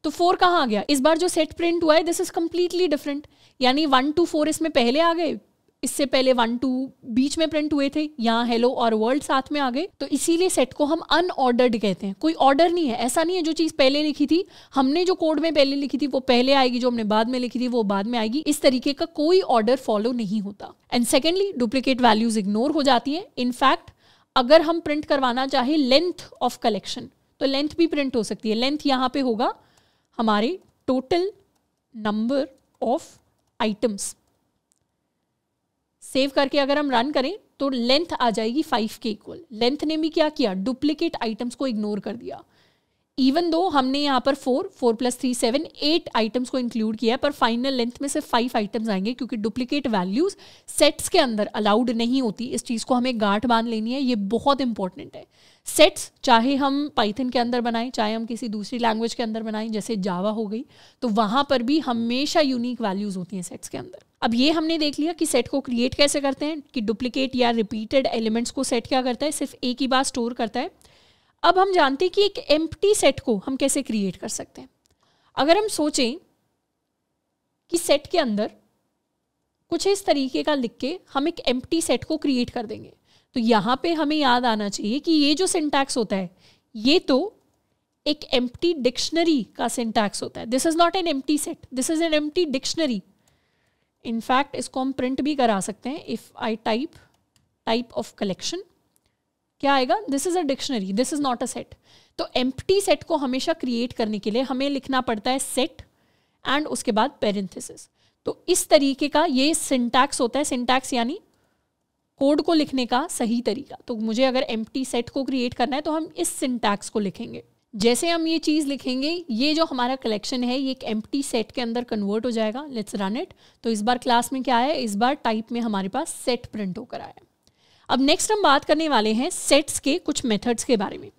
तो फोर कहाँ आ गया इस बार जो सेट प्रिंट हुआ है दिस इज कम्प्लीटली डिफरेंट यानी वन टू फोर इसमें पहले आ गए इससे पहले वन टू बीच में प्रिंट हुए थे यहाँ हेलो और वर्ल्ड साथ में आ गए तो इसीलिए सेट को हम अनऑर्डर्ड कहते हैं कोई ऑर्डर नहीं है ऐसा नहीं है जो चीज़ पहले लिखी थी हमने जो कोड में पहले लिखी थी वो पहले आएगी जो हमने बाद में लिखी थी वो बाद में आएगी इस तरीके का कोई ऑर्डर फॉलो नहीं होता and secondly duplicate values ignore हो जाती है इनफैक्ट अगर हम प्रिंट करवाना चाहे लेंथ ऑफ कलेक्शन तो लेंथ भी प्रिंट हो सकती है लेंथ यहाँ पे होगा हमारे total number of items save करके अगर हम रन करें तो लेंथ आ जाएगी फाइव के इक्वल लेंथ ने भी क्या किया डुप्लीकेट आइटम्स को इग्नोर कर दिया इवन दो हमने यहाँ पर four four plus three seven eight items को इंक्लूड किया है पर फाइनल लेंथ में सिर्फ फाइव आइटम्स आएंगे क्योंकि डुप्लीकेट वैल्यूज सेट्स के अंदर अलाउड नहीं होती इस चीज़ को हमें गांठ बांध लेनी है ये बहुत इंपॉर्टेंट है सेट्स चाहे हम पाइथन के अंदर बनाएं चाहे हम किसी दूसरी लैंग्वेज के अंदर बनाएं जैसे जावा हो गई तो वहाँ पर भी हमेशा यूनिक वैल्यूज़ होती हैं सेट्स के अंदर अब ये हमने देख लिया कि सेट को क्रिएट कैसे करते हैं कि डुप्लीकेट या रिपीटेड एलिमेंट्स को सेट क्या करता है सिर्फ एक ही बार स्टोर करता है अब हम जानते हैं कि एक एम सेट को हम कैसे क्रिएट कर सकते हैं अगर हम सोचें कि सेट के अंदर कुछ इस तरीके का लिख के हम एक एम सेट को क्रिएट कर देंगे तो यहाँ पे हमें याद आना चाहिए कि ये जो सिंटैक्स होता है ये तो एक एम्प्टी डिक्शनरी का सिंटैक्स होता है this is not an empty set this is an empty dictionary in fact इसको हम प्रिंट भी करा सकते हैं if I type type of collection क्या आएगा this is a dictionary this is not a set तो एम्प्टी सेट को हमेशा क्रिएट करने के लिए हमें लिखना पड़ता है सेट एंड उसके बाद पेरेंथिस तो इस तरीके का ये सिंटैक्स होता है सिंटैक्स यानी कोड को लिखने का सही तरीका तो मुझे अगर एम्प्टी सेट को क्रिएट करना है तो हम इस सिंटैक्स को लिखेंगे जैसे हम ये चीज़ लिखेंगे ये जो हमारा कलेक्शन है ये एक एम सेट के अंदर कन्वर्ट हो जाएगा लेट्स रन इट तो इस बार क्लास में क्या है इस बार टाइप में हमारे पास सेट प्रिंट होकर आया अब नेक्स्ट हम बात करने वाले हैं सेट्स के कुछ मेथड्स के बारे में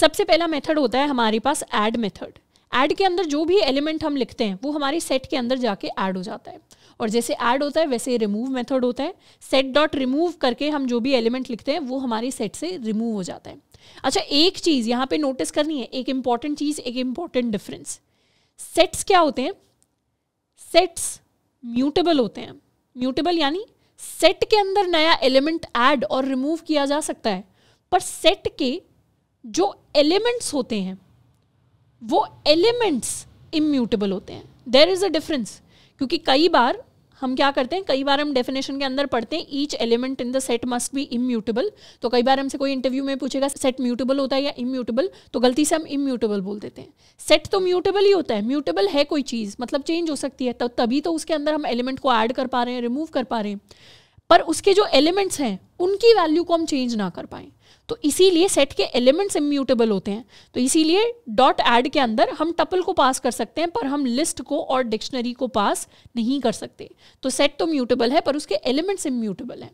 सबसे पहला मेथड होता है हमारे पास ऐड मेथड ऐड के अंदर जो भी एलिमेंट हम लिखते हैं वो हमारे सेट के अंदर जाके ऐड हो जाता है और जैसे ऐड होता है वैसे रिमूव मेथड होता है सेट डॉट रिमूव करके हम जो भी एलिमेंट लिखते हैं वो हमारे सेट से रिमूव हो जाता है अच्छा एक चीज़ यहाँ पे नोटिस करनी है एक इंपॉर्टेंट चीज़ एक इंपॉर्टेंट डिफरेंस सेट्स क्या होते हैं सेट्स म्यूटेबल होते हैं म्यूटेबल यानी सेट के अंदर नया एलिमेंट ऐड और रिमूव किया जा सकता है पर सेट के जो एलिमेंट्स होते हैं वो एलिमेंट्स इम्यूटेबल होते हैं देर इज़ अ डिफरेंस क्योंकि कई बार हम क्या करते हैं कई बार हम डेफिनेशन के अंदर पढ़ते हैं each element in the set must be immutable तो कई बार हमसे कोई इंटरव्यू में पूछेगा सेट म्यूटेबल होता है या इम्यूटेबल तो गलती से हम इम्यूटेबल बोल देते हैं सेट तो म्यूटेबल ही होता है म्यूटेबल है कोई चीज़ मतलब चेंज हो सकती है तो तभी तो उसके अंदर हम एलिमेंट को ऐड कर पा रहे हैं रिमूव कर पा रहे हैं पर उसके जो एलिमेंट्स हैं उनकी वैल्यू को हम चेंज ना कर पाएं तो इसीलिए सेट के एलिमेंट्स इम्यूटेबल होते हैं तो इसीलिए डॉट एड के अंदर हम टपल को पास कर सकते हैं पर हम लिस्ट को और डिक्शनरी को पास नहीं कर सकते तो सेट तो म्यूटेबल है पर उसके एलिमेंट्स इम्यूटेबल हैं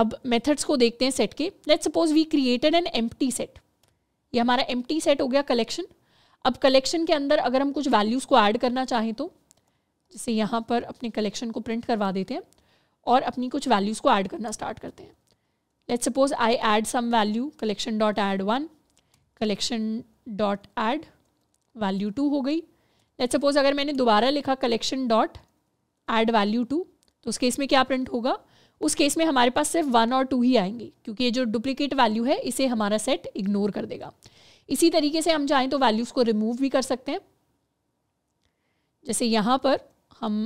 अब मेथड्स को देखते हैं सेट के let suppose we created an M set ये हमारा एम सेट हो गया कलेक्शन अब कलेक्शन के अंदर अगर हम कुछ वैल्यूज़ को ऐड करना चाहें तो जैसे यहाँ पर अपने कलेक्शन को प्रिंट करवा देते हैं और अपनी कुछ वैल्यूज़ को ऐड करना स्टार्ट करते हैं let's suppose I add some value collection dot add one collection dot add value two हो गई लेट सपोज अगर मैंने दोबारा लिखा collection dot add value two तो उस केस में क्या प्रिंट होगा उस केस में हमारे पास सिर्फ वन और टू ही आएंगे क्योंकि ये जो डुप्लीकेट वैल्यू है इसे हमारा सेट इग्नोर कर देगा इसी तरीके से हम चाहें तो वैल्यूज़ को रिमूव भी कर सकते हैं जैसे यहाँ पर हम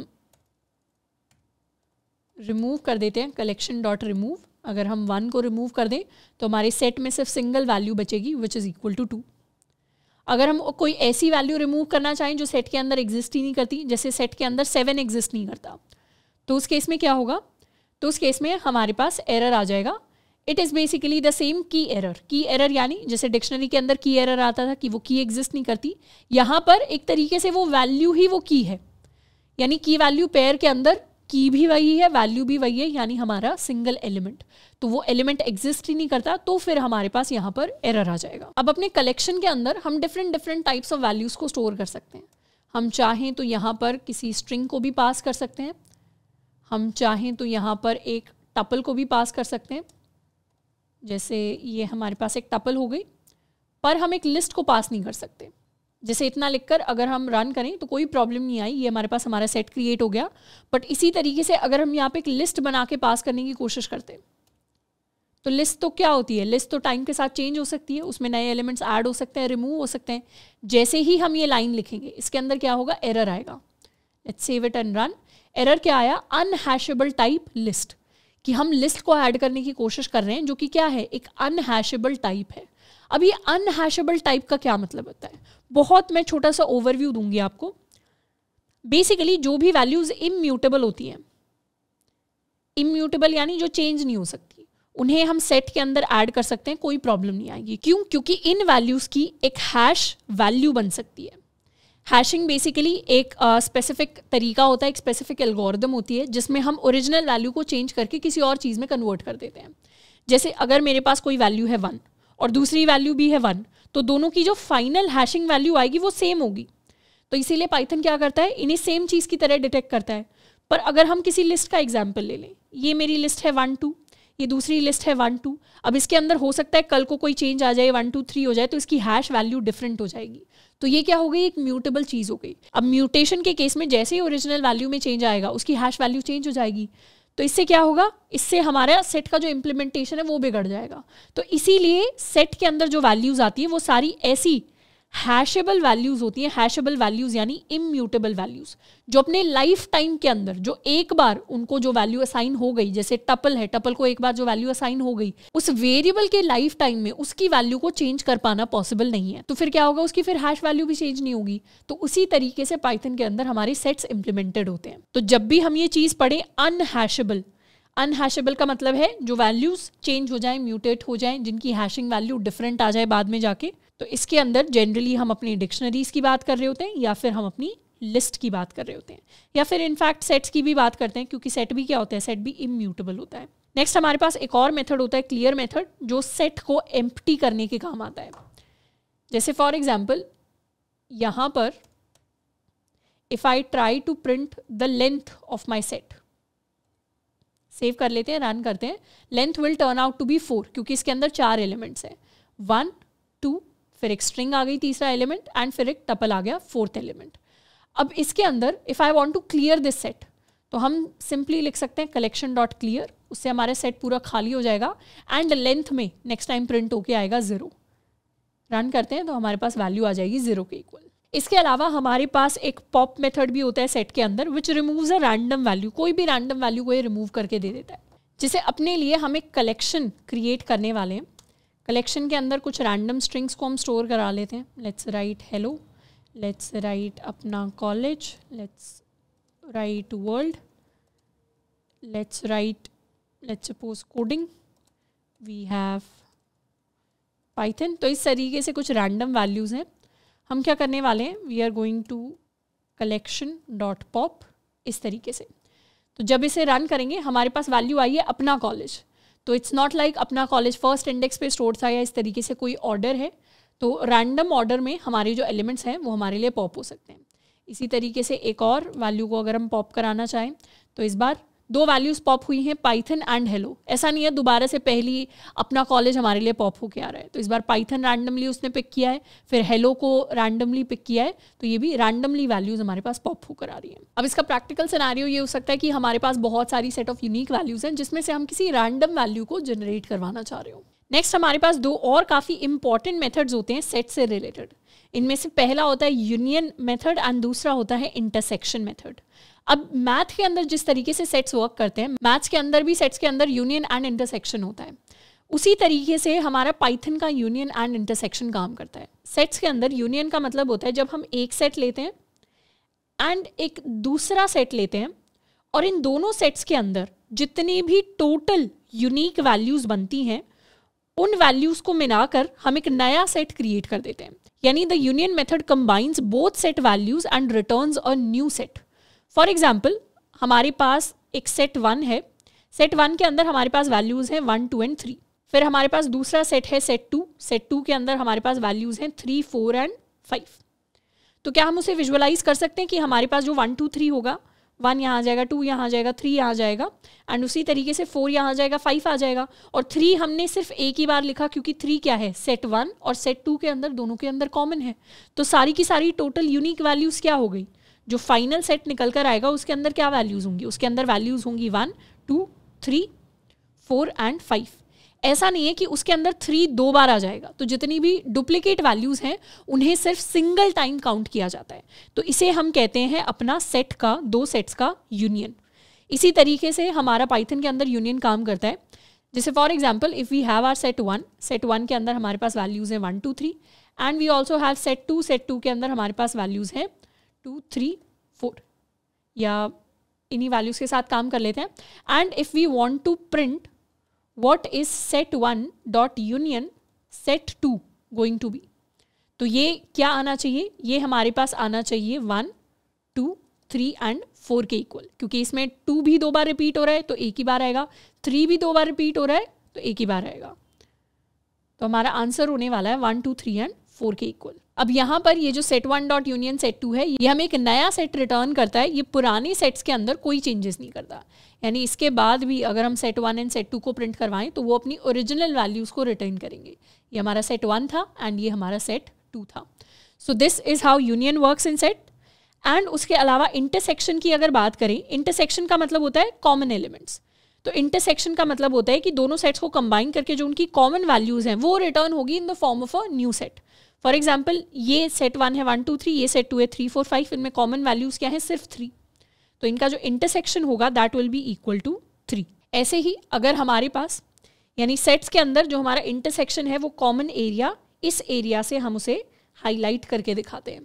रिमूव कर देते हैं कलेक्शन डॉट रिमूव अगर हम वन को रिमूव कर दें तो हमारे सेट में सिर्फ सिंगल वैल्यू बचेगी which is equal to two अगर हम कोई ऐसी वैल्यू रिमूव करना चाहें जो सेट के अंदर एग्जिस्ट ही नहीं करती जैसे सेट के अंदर सेवन एग्जिस्ट नहीं करता तो उस केस में क्या होगा तो उस केस में हमारे पास एरर आ जाएगा it is basically the same key error key error यानी जैसे डिक्शनरी के अंदर की एरर आता था कि वो की एग्जिस्ट नहीं करती यहाँ पर एक तरीके से वो वैल्यू ही वो की है यानी की वैल्यू पेयर के अंदर की भी वही है वैल्यू भी वही है यानी हमारा सिंगल एलिमेंट तो वो एलिमेंट एग्जिस्ट ही नहीं करता तो फिर हमारे पास यहाँ पर एरर आ जाएगा अब अपने कलेक्शन के अंदर हम different different types of values को स्टोर कर सकते हैं हम चाहें तो यहाँ पर किसी स्ट्रिंग को भी पास कर सकते हैं हम चाहें तो यहाँ पर एक टपल को भी पास कर सकते हैं जैसे ये हमारे पास एक टपल हो गई पर हम एक लिस्ट को पास नहीं कर सकते जैसे इतना लिखकर अगर हम रन करें तो कोई प्रॉब्लम नहीं आई ये हमारे पास हमारा सेट क्रिएट हो गया बट इसी तरीके से अगर हम यहाँ पे एक लिस्ट बना के पास करने की कोशिश करते तो लिस्ट तो क्या होती है लिस्ट तो टाइम के साथ चेंज हो सकती है उसमें नए एलिमेंट्स ऐड हो सकते हैं रिमूव हो सकते हैं जैसे ही हम ये लाइन लिखेंगे इसके अंदर क्या होगा एरर आएगा let's save it and run error क्या आया अनहैशेबल टाइप लिस्ट कि हम लिस्ट को ऐड करने की कोशिश कर रहे हैं जो कि क्या है एक अनहैशेबल टाइप है अब ये अनहैशेबल टाइप का क्या मतलब होता है बहुत मैं छोटा सा ओवरव्यू दूंगी आपको बेसिकली जो भी वैल्यूज इम्यूटेबल होती हैं इम्यूटेबल यानी जो चेंज नहीं हो सकती उन्हें हम सेट के अंदर ऐड कर सकते हैं कोई प्रॉब्लम नहीं आएगी क्यों क्योंकि इन वैल्यूज़ की एक हैश वैल्यू बन सकती है हैशिंग बेसिकली एक स्पेसिफिक uh, तरीका होता है एक स्पेसिफिक एल्गोरिदम होती है जिसमें हम ओरिजिनल वैल्यू को चेंज करके किसी और चीज़ में कन्वर्ट कर देते हैं जैसे अगर मेरे पास कोई वैल्यू है वन और दूसरी वैल्यू भी है वन तो दोनों की जो फाइनल हैशिंग वैल्यू आएगी वो सेम होगी तो इसीलिए पाइथन क्या करता है इन्हें सेम चीज़ की तरह डिटेक्ट करता है पर अगर हम किसी लिस्ट का एग्जाम्पल ले लें ये मेरी लिस्ट है वन टू ये दूसरी लिस्ट है वन टू अब इसके अंदर हो सकता है कल को कोई चेंज आ जाए वन टू थ्री हो जाए तो इसकी हैश वैल्यू डिफरेंट हो जाएगी तो ये क्या हो गई एक म्यूटेबल चीज़ हो गई अब म्यूटेशन के केस में जैसे ही ओरिजिनल वैल्यू में चेंज आएगा उसकी हैश वैल्यू चेंज हो जाएगी तो इससे क्या होगा इससे हमारा सेट का जो इम्प्लीमेंटेशन है वो बिगड़ जाएगा तो इसीलिए सेट के अंदर जो वैल्यूज आती है वो सारी ऐसी हैशेबल वैल्यूज होती हैं हैशेबल वैल्यूज यानी इम्यूटेबल वैल्यूज जो अपने लाइफ टाइम के अंदर जो एक बार उनको जो वैल्यू असाइन हो गई जैसे टपल है टपल को एक बार जो वैल्यू असाइन हो गई उस वेरिएबल के लाइफ टाइम में उसकी वैल्यू को चेंज कर पाना पॉसिबल नहीं है तो फिर क्या होगा उसकी फिर हैश वैल्यू भी चेंज नहीं होगी तो उसी तरीके से पाइथन के अंदर हमारे सेट्स इंप्लीमेंटेड होते हैं तो जब भी हम ये चीज पढ़े अनहैशेबल अनहैशेबल का मतलब है जो वैल्यूज चेंज हो जाए म्यूटेट हो जाए जिनकी हैशिंग वैल्यू डिफरेंट आ जाए बाद में जाके तो इसके अंदर जनरली हम अपनी डिक्शनरीज की बात कर रहे होते हैं या फिर हम अपनी लिस्ट की बात कर रहे होते हैं या फिर इनफैक्ट सेट्स की भी बात करते हैं क्योंकि सेट भी क्या होता है सेट भी इम्यूटेबल होता है नेक्स्ट हमारे पास एक और मेथड होता है क्लियर मेथड जो सेट को एम्प्टी करने के काम आता है जैसे फॉर एग्जाम्पल यहाँ पर if I try to print the length of my set save कर लेते हैं रन करते हैं length will turn out to be four क्योंकि इसके अंदर चार एलिमेंट्स हैं वन टू फिर एक स्ट्रिंग आ गई तीसरा एलिमेंट एंड फिर एक टपल आ गया फोर्थ एलिमेंट अब इसके अंदर if I want to clear this set तो हम सिंपली लिख सकते हैं कलेक्शन डॉट क्लियर उससे हमारा सेट पूरा खाली हो जाएगा एंड लेंथ में नेक्स्ट टाइम प्रिंट होके आएगा ज़ीरो रन करते हैं तो हमारे पास वैल्यू आ जाएगी ज़ीरो के इक्वल इसके अलावा हमारे पास एक पॉप मेथड भी होता है सेट के अंदर which removes a random value कोई भी रैंडम वैल्यू को ये रिमूव करके दे देता है जिसे अपने लिए हम एक कलेक्शन क्रिएट करने वाले हैं कलेक्शन के अंदर कुछ रैंडम स्ट्रिंग्स को हम स्टोर करा लेते हैं let's write hello let's write अपना college let's write world let's write let's suppose coding we have Python तो इस तरीके से कुछ रैंडम वैल्यूज़ हैं हम क्या करने वाले हैं we are going to collection dot pop इस तरीके से तो जब इसे रन करेंगे हमारे पास वैल्यू आई है अपना कॉलेज तो इट्स नॉट लाइक अपना कॉलेज फर्स्ट इंडेक्स पे स्टोर था या इस तरीके से कोई ऑर्डर है तो रैंडम ऑर्डर में हमारे जो एलिमेंट्स हैं वो हमारे लिए पॉप हो सकते हैं इसी तरीके से एक और वैल्यू को अगर हम पॉप कराना चाहें तो इस बार दो वैल्यूज पॉप हुई हैं पाइथन एंड हेलो ऐसा नहीं है दोबारा से पहली अपना कॉलेज हमारे लिए पॉप होके आ रहा है तो इस बार पाइथन रैंडमली उसने पिक किया है फिर हेलो को रैंडमली पिक किया है तो ये भी रैंडमली वैल्यूज हमारे पास पॉप होकर आ रही है अब इसका प्रैक्टिकल सिनारियो ये हो सकता है कि हमारे पास बहुत सारी सेट ऑफ यूनिक वैल्यूज हैं जिसमें से हम किसी रैंडम वैल्यू को जनरेट करवाना चाह रहे हो नेक्स्ट हमारे पास दो और काफ़ी इंपॉर्टेंट मेथड्स होते हैं सेट से रिलेटेड इनमें से पहला होता है यूनियन मेथड एंड दूसरा होता है इंटरसेक्शन मेथड अब मैथ के अंदर जिस तरीके से सेट्स वर्क करते हैं मैथ्स के अंदर भी सेट्स के अंदर यूनियन एंड इंटरसेक्शन होता है उसी तरीके से हमारा पाइथन का यूनियन एंड इंटरसेक्शन काम करता है सेट्स के अंदर यूनियन का मतलब होता है जब हम एक सेट लेते हैं एंड एक दूसरा सेट लेते हैं और इन दोनों सेट्स के अंदर जितनी भी टोटल यूनिक वैल्यूज़ बनती हैं उन वैल्यूज़ को मिलाकर हम एक नया सेट क्रिएट कर देते हैं यानी the union method combines both set values and returns a new set for example हमारे पास एक सेट वन है सेट वन के अंदर हमारे पास वैल्यूज़ हैं वन टू एंड थ्री फिर हमारे पास दूसरा सेट है सेट टू सेट टू के अंदर हमारे पास वैल्यूज़ हैं थ्री फोर एंड फाइव तो क्या हम उसे विजुअलाइज कर सकते हैं कि हमारे पास जो वन टू थ्री होगा वन यहाँ आ जाएगा टू यहाँ आ जाएगा थ्री यहाँ आ जाएगा एंड उसी तरीके से फोर यहाँ आ जाएगा फाइव आ जाएगा और थ्री हमने सिर्फ एक ही बार लिखा क्योंकि थ्री क्या है सेट वन और सेट टू के अंदर दोनों के अंदर कॉमन है तो सारी की सारी टोटल यूनिक वैल्यूज़ क्या हो गई जो फाइनल सेट निकल कर आएगा उसके अंदर क्या वैल्यूज़ होंगी उसके अंदर वैल्यूज़ होंगी one two three four and five ऐसा नहीं है कि उसके अंदर थ्री दो बार आ जाएगा तो जितनी भी डुप्लीकेट वैल्यूज़ हैं उन्हें सिर्फ सिंगल टाइम काउंट किया जाता है तो इसे हम कहते हैं अपना सेट का दो सेट्स का यूनियन इसी तरीके से हमारा पाइथन के अंदर यूनियन काम करता है जैसे for example if we have our set one set one के अंदर हमारे पास वैल्यूज़ हैं one two three and we also have set two set two के अंदर हमारे पास वैल्यूज़ हैं टू थ्री फोर या इन्हीं वैल्यूज़ के साथ काम कर लेते हैं and if we want to print what is set one dot union set two going to be तो ये क्या आना चाहिए ये हमारे पास आना चाहिए one two three and four के इक्वल क्योंकि इसमें टू भी दो बार रिपीट हो रहा है तो एक ही बार आएगा थ्री भी दो बार रिपीट हो रहा है तो एक ही बार आएगा तो हमारा आंसर होने वाला है one two three and four के इक्वल अब यहाँ पर ये जो set one dot union set two है ये हमें एक नया सेट रिटर्न करता है ये पुराने सेट्स के अंदर कोई चेंजेस नहीं करता यानी इसके बाद भी अगर हम set one and set two को प्रिंट करवाएं तो वो अपनी ओरिजिनल वैल्यूज़ को रिटर्न करेंगे ये हमारा सेट वन था एंड ये हमारा सेट टू था so this is how union work in set and उसके अलावा इंटरसेक्शन की अगर बात करें इंटरसेक्शन का मतलब होता है कॉमन एलिमेंट्स तो इंटरसेक्शन का मतलब होता है कि दोनों सेट्स को कंबाइन करके जो उनकी कॉमन वैल्यूज़ हैं वो रिटर्न होगी in the form of a new set for example ये सेट वन है वन टू थ्री ये सेट टू है थ्री फोर फाइव इनमें कॉमन वैल्यूज़ क्या है सिर्फ थ्री तो इनका जो इंटरसेक्शन होगा that will be equal to three ऐसे ही अगर हमारे पास यानी सेट्स के अंदर जो हमारा इंटरसेक्शन है वो कॉमन एरिया इस एरिया से हम उसे हाईलाइट करके दिखाते हैं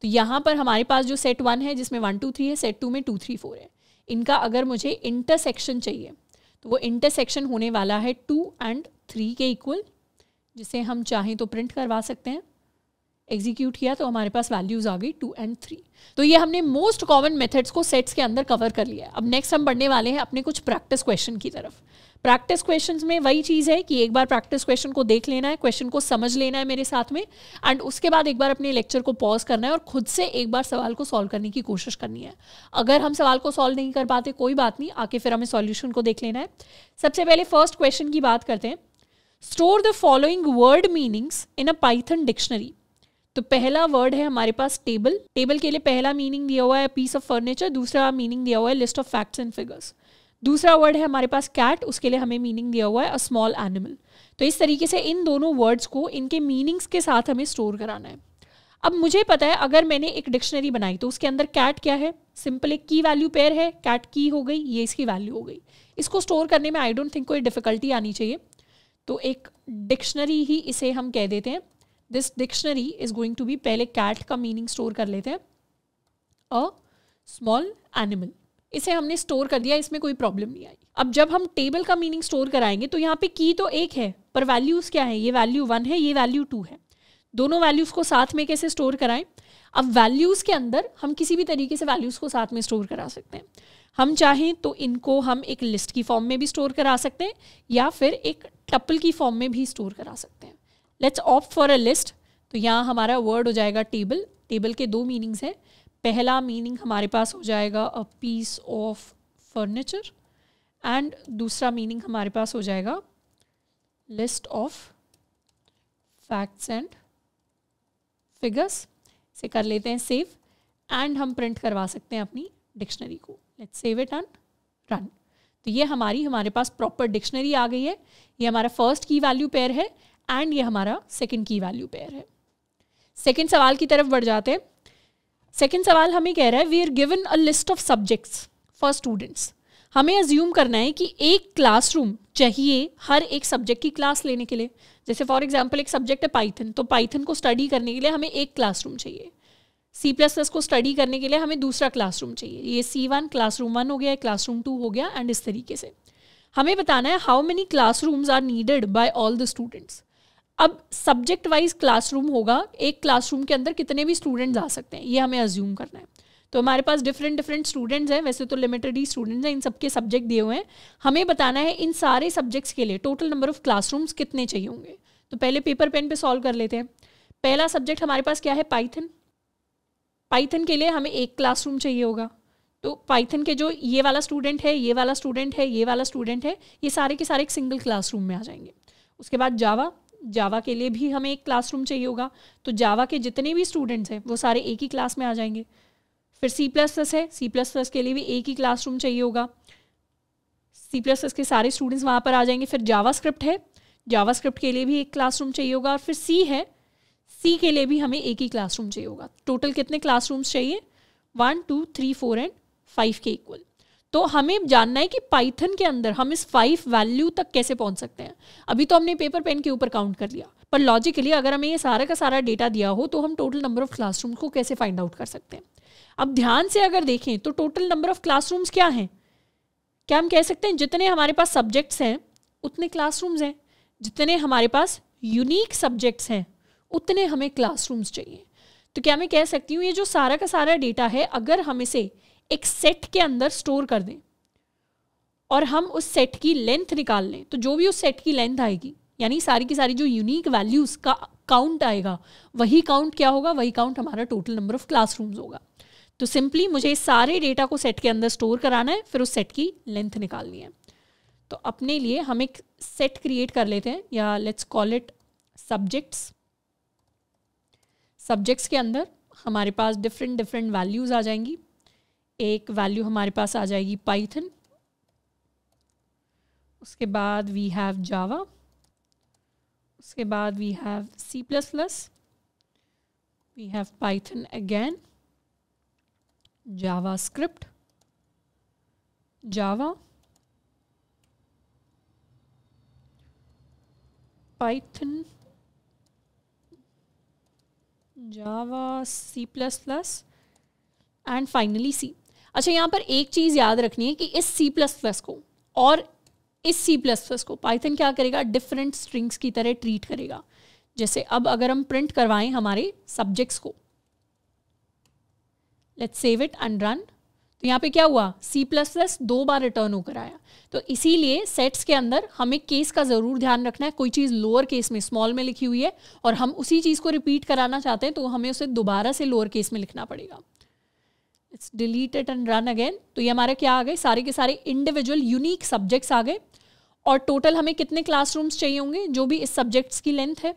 तो यहाँ पर हमारे पास जो सेट वन है जिसमें वन टू थ्री है सेट टू में टू थ्री फोर है इनका अगर मुझे इंटरसेक्शन चाहिए तो वो इंटरसेक्शन होने वाला है टू एंड थ्री के इक्वल जिसे हम चाहें तो प्रिंट करवा सकते हैं एग्जीक्यूट किया तो हमारे पास वैल्यूज आ गई टू एंड थ्री तो ये हमने मोस्ट कॉमन मेथड्स को सेट्स के अंदर कवर कर लिया अब नेक्स्ट हम बढ़ने वाले हैं अपने कुछ प्रैक्टिस क्वेश्चन की तरफ प्रैक्टिस क्वेश्चंस में वही चीज़ है कि एक बार प्रैक्टिस क्वेश्चन को देख लेना है क्वेश्चन को समझ लेना है मेरे साथ में एंड उसके बाद एक बार अपने लेक्चर को पॉज करना है और खुद से एक बार सवाल को सॉल्व करने की कोशिश करनी है अगर हम सवाल को सॉल्व नहीं कर पाते कोई बात नहीं आके फिर हमें सॉल्यूशन को देख लेना है सबसे पहले फर्स्ट क्वेश्चन की बात करते हैं store the following word meanings in a Python dictionary तो पहला वर्ड है हमारे पास टेबल टेबल के लिए पहला मीनिंग दिया हुआ है पीस ऑफ फर्नीचर दूसरा मीनिंग दिया हुआ है list of facts and figures दूसरा वर्ड है हमारे पास कैट उसके लिए हमें मीनिंग दिया हुआ है अ स्मॉल एनिमल तो इस तरीके से इन दोनों वर्ड्स को इनके मीनिंग्स के साथ हमें स्टोर कराना है अब मुझे पता है अगर मैंने एक डिक्शनरी बनाई तो उसके अंदर कैट क्या है सिंपल एक की वैल्यू पेयर है कैट की हो गई ये इसकी वैल्यू हो गई इसको स्टोर करने में आई डोंट थिंक कोई डिफ़िकल्टी आनी चाहिए तो एक डिक्शनरी ही इसे हम कह देते हैं this dictionary is going to be पहले कैट का मीनिंग स्टोर कर लेते हैं अ स्मॉल एनिमल इसे हमने स्टोर कर दिया इसमें कोई प्रॉब्लम नहीं आई अब जब हम टेबल का मीनिंग स्टोर कराएंगे तो यहाँ पे की तो एक है पर वैल्यूज़ क्या है ये वैल्यू वन है ये वैल्यू टू है दोनों वैल्यूज़ को साथ में कैसे स्टोर कराएं अब वैल्यूज़ के अंदर हम किसी भी तरीके से वैल्यूज़ को साथ में स्टोर करा सकते हैं हम चाहें तो इनको हम एक लिस्ट की फॉर्म में भी स्टोर करा सकते हैं या फिर एक टप्पल की फॉर्म में भी स्टोर करा सकते हैं let's opt for a list तो यहाँ हमारा वर्ड हो जाएगा टेबल टेबल के दो मीनिंग्स हैं पहला मीनिंग हमारे पास हो जाएगा a piece of furniture and दूसरा मीनिंग हमारे पास हो जाएगा list of facts and figures इसे कर लेते हैं सेव एंड हम प्रिंट करवा सकते हैं अपनी डिक्शनरी को let's save it and run तो ये हमारी हमारे पास प्रॉपर डिक्शनरी आ गई है ये हमारा फर्स्ट की वैल्यू पेयर है एंड ये हमारा सेकेंड की वैल्यू पेयर है सेकेंड सवाल की तरफ बढ़ जाते हैं सेकेंड सवाल हमें कह रहा है we are given a list of subjects for students हमें अज्यूम करना है कि एक क्लासरूम चाहिए हर एक सब्जेक्ट की क्लास लेने के लिए जैसे फॉर एग्जाम्पल एक सब्जेक्ट है पाइथन तो पाइथन को स्टडी करने के लिए हमें एक क्लासरूम चाहिए सी प्लस प्लस को स्टडी करने के लिए हमें दूसरा क्लासरूम चाहिए ये सी वन क्लासरूम वन हो गया क्लासरूम टू हो गया एंड इस तरीके से हमें बताना है how many classrooms are needed by all the students अब सब्जेक्ट वाइज क्लासरूम होगा एक क्लासरूम के अंदर कितने भी स्टूडेंट आ सकते हैं ये हमें अज्यूम करना है तो हमारे पास डिफरेंट डिफरेंट स्टूडेंट्स हैं वैसे तो लिमिटेड ही स्टूडेंट्स हैं इन सबके सब्जेक्ट दिए हुए हैं हमें बताना है इन सारे सब्जेक्ट्स के लिए टोटल नंबर ऑफ क्लासरूम्स कितने चाहिए होंगे तो पहले पेपर पेन पे सॉल्व कर लेते हैं पहला सब्जेक्ट हमारे पास क्या है पाइथन पाइथन के लिए हमें एक क्लासरूम चाहिए होगा तो पाइथन के जो ये वाला स्टूडेंट है ये वाला स्टूडेंट है ये वाला स्टूडेंट है ये सारे के सारे एक सिंगल क्लासरूम में आ जाएंगे उसके बाद जावा जावा के लिए भी हमें एक क्लासरूम चाहिए होगा तो जावा के जितने भी स्टूडेंट्स हैं वो सारे एक ही क्लास में आ जाएंगे फिर सी प्लस प्लस है सी प्लस प्लस के लिए भी एक ही क्लासरूम चाहिए होगा सी प्लस प्लस के सारे स्टूडेंट्स वहाँ पर आ जाएंगे फिर जावा स्क्रिप्ट है जावा स्क्रिप्ट के लिए भी एक क्लासरूम चाहिए होगा और फिर सी है सी के लिए भी हमें एक ही क्लासरूम चाहिए होगा टोटल कितने क्लासरूम्स चाहिए one two three four and five के इक्वल तो हमें जानना है कि पाइथन के अंदर हम इस फाइव वैल्यू तक कैसे पहुंच सकते हैं अभी तो हमने पेपर पेन के ऊपर काउंट कर लिया पर लॉजिकली अगर हमें ये सारा का सारा डेटा दिया हो तो हम टोटल नंबर ऑफ क्लासरूम को कैसे फाइंड आउट कर सकते हैं अब ध्यान से अगर देखें तो टोटल नंबर ऑफ क्लासरूम्स क्या हैं क्या हम कह सकते हैं जितने हमारे पास सब्जेक्ट्स हैं उतने क्लासरूम्स हैं जितने हमारे पास यूनिक सब्जेक्ट्स हैं उतने हमें क्लासरूम्स चाहिए तो क्या मैं कह सकती हूँ ये जो सारा का सारा डेटा है अगर हम इसे एक सेट के अंदर स्टोर कर दें और हम उस सेट की लेंथ निकाल लें तो जो भी उस सेट की लेंथ आएगी यानी सारी की सारी जो यूनिक वैल्यूज़ का काउंट आएगा वही काउंट क्या होगा वही काउंट हमारा टोटल नंबर ऑफ क्लासरूम्स होगा तो सिंपली मुझे सारे डेटा को सेट के अंदर स्टोर कराना है फिर उस सेट की लेंथ निकालनी है तो अपने लिए हम एक सेट क्रिएट कर लेते हैं या let's call it subjects subjects के अंदर हमारे पास डिफरेंट डिफरेंट वैल्यूज़ आ जाएंगी एक वैल्यू हमारे पास आ जाएगी पाइथन उसके बाद वी हैव जावा उसके बाद we have C plus plus we have Python again JavaScript Java Python Java C plus plus and finally C अच्छा यहाँ पर एक चीज़ याद रखनी है कि इस सी प्लस प्लस को और इस सी प्लस प्लस को पाइथन क्या करेगा डिफरेंट स्ट्रिंग्स की तरह ट्रीट करेगा जैसे अब अगर हम प्रिंट करवाएं हमारे सब्जेक्ट्स को let's save it and run तो यहाँ पे क्या हुआ सी प्लस प्लस दो बार रिटर्न होकर आया तो इसीलिए सेट्स के अंदर हमें केस का ज़रूर ध्यान रखना है कोई चीज़ लोअर केस में स्मॉल में लिखी हुई है और हम उसी चीज़ को रिपीट कराना चाहते हैं तो हमें उसे दोबारा से लोअर केस में लिखना पड़ेगा it's delete it and run again तो ये हमारे क्या आ गए सारे के सारे इंडिविजुअल यूनिक सब्जेक्ट्स आ गए और टोटल हमें कितने क्लासरूम्स चाहिए होंगे जो भी इस सब्जेक्ट्स की लेंथ है